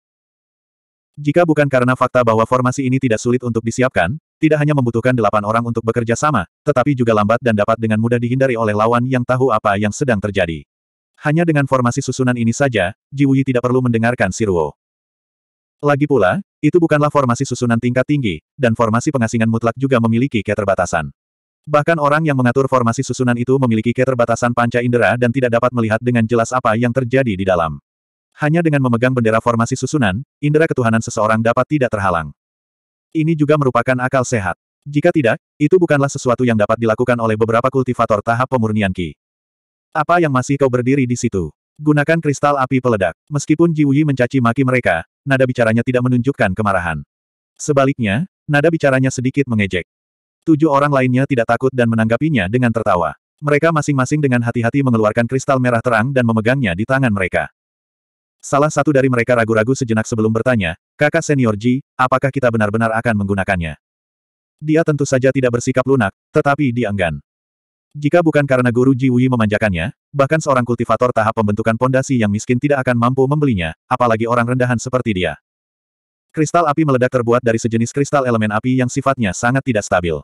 Jika bukan karena fakta bahwa formasi ini tidak sulit untuk disiapkan, tidak hanya membutuhkan delapan orang untuk bekerja sama, tetapi juga lambat dan dapat dengan mudah dihindari oleh lawan yang tahu apa yang sedang terjadi. Hanya dengan formasi susunan ini saja, Jiwuyi tidak perlu mendengarkan Siruo. Lagi pula, itu bukanlah formasi susunan tingkat tinggi, dan formasi pengasingan mutlak juga memiliki keterbatasan. Bahkan orang yang mengatur formasi susunan itu memiliki keterbatasan panca indera dan tidak dapat melihat dengan jelas apa yang terjadi di dalam. Hanya dengan memegang bendera formasi susunan, indera ketuhanan seseorang dapat tidak terhalang. Ini juga merupakan akal sehat. Jika tidak, itu bukanlah sesuatu yang dapat dilakukan oleh beberapa kultivator tahap pemurnian Ki. Apa yang masih kau berdiri di situ? Gunakan kristal api peledak. Meskipun Wuyi mencaci maki mereka, nada bicaranya tidak menunjukkan kemarahan. Sebaliknya, nada bicaranya sedikit mengejek. Tujuh orang lainnya tidak takut dan menanggapinya dengan tertawa. Mereka masing-masing dengan hati-hati mengeluarkan kristal merah terang dan memegangnya di tangan mereka. Salah satu dari mereka ragu-ragu sejenak sebelum bertanya, kakak senior Ji, apakah kita benar-benar akan menggunakannya? Dia tentu saja tidak bersikap lunak, tetapi dia enggan. Jika bukan karena guru Ji Wuyi memanjakannya, bahkan seorang kultivator tahap pembentukan pondasi yang miskin tidak akan mampu membelinya, apalagi orang rendahan seperti dia. Kristal api meledak terbuat dari sejenis kristal elemen api yang sifatnya sangat tidak stabil.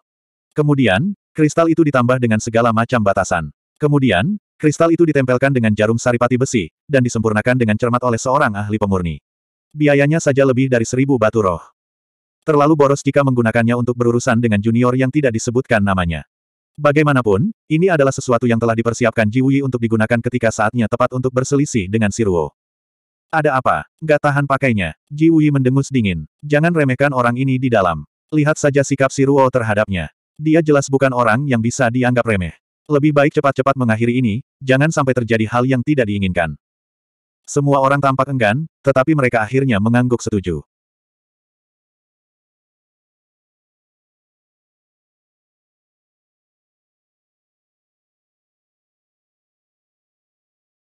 Kemudian, kristal itu ditambah dengan segala macam batasan. Kemudian, kristal itu ditempelkan dengan jarum saripati besi, dan disempurnakan dengan cermat oleh seorang ahli pemurni. Biayanya saja lebih dari seribu batu roh. Terlalu boros jika menggunakannya untuk berurusan dengan junior yang tidak disebutkan namanya. Bagaimanapun, ini adalah sesuatu yang telah dipersiapkan Jiwi untuk digunakan ketika saatnya tepat untuk berselisih dengan Siruo. Ada apa? Gak tahan pakainya. Jiwi mendengus dingin. Jangan remehkan orang ini di dalam. Lihat saja sikap Siruo terhadapnya. Dia jelas bukan orang yang bisa dianggap remeh. Lebih baik cepat-cepat mengakhiri ini, jangan sampai terjadi hal yang tidak diinginkan. Semua orang tampak enggan, tetapi mereka akhirnya mengangguk setuju.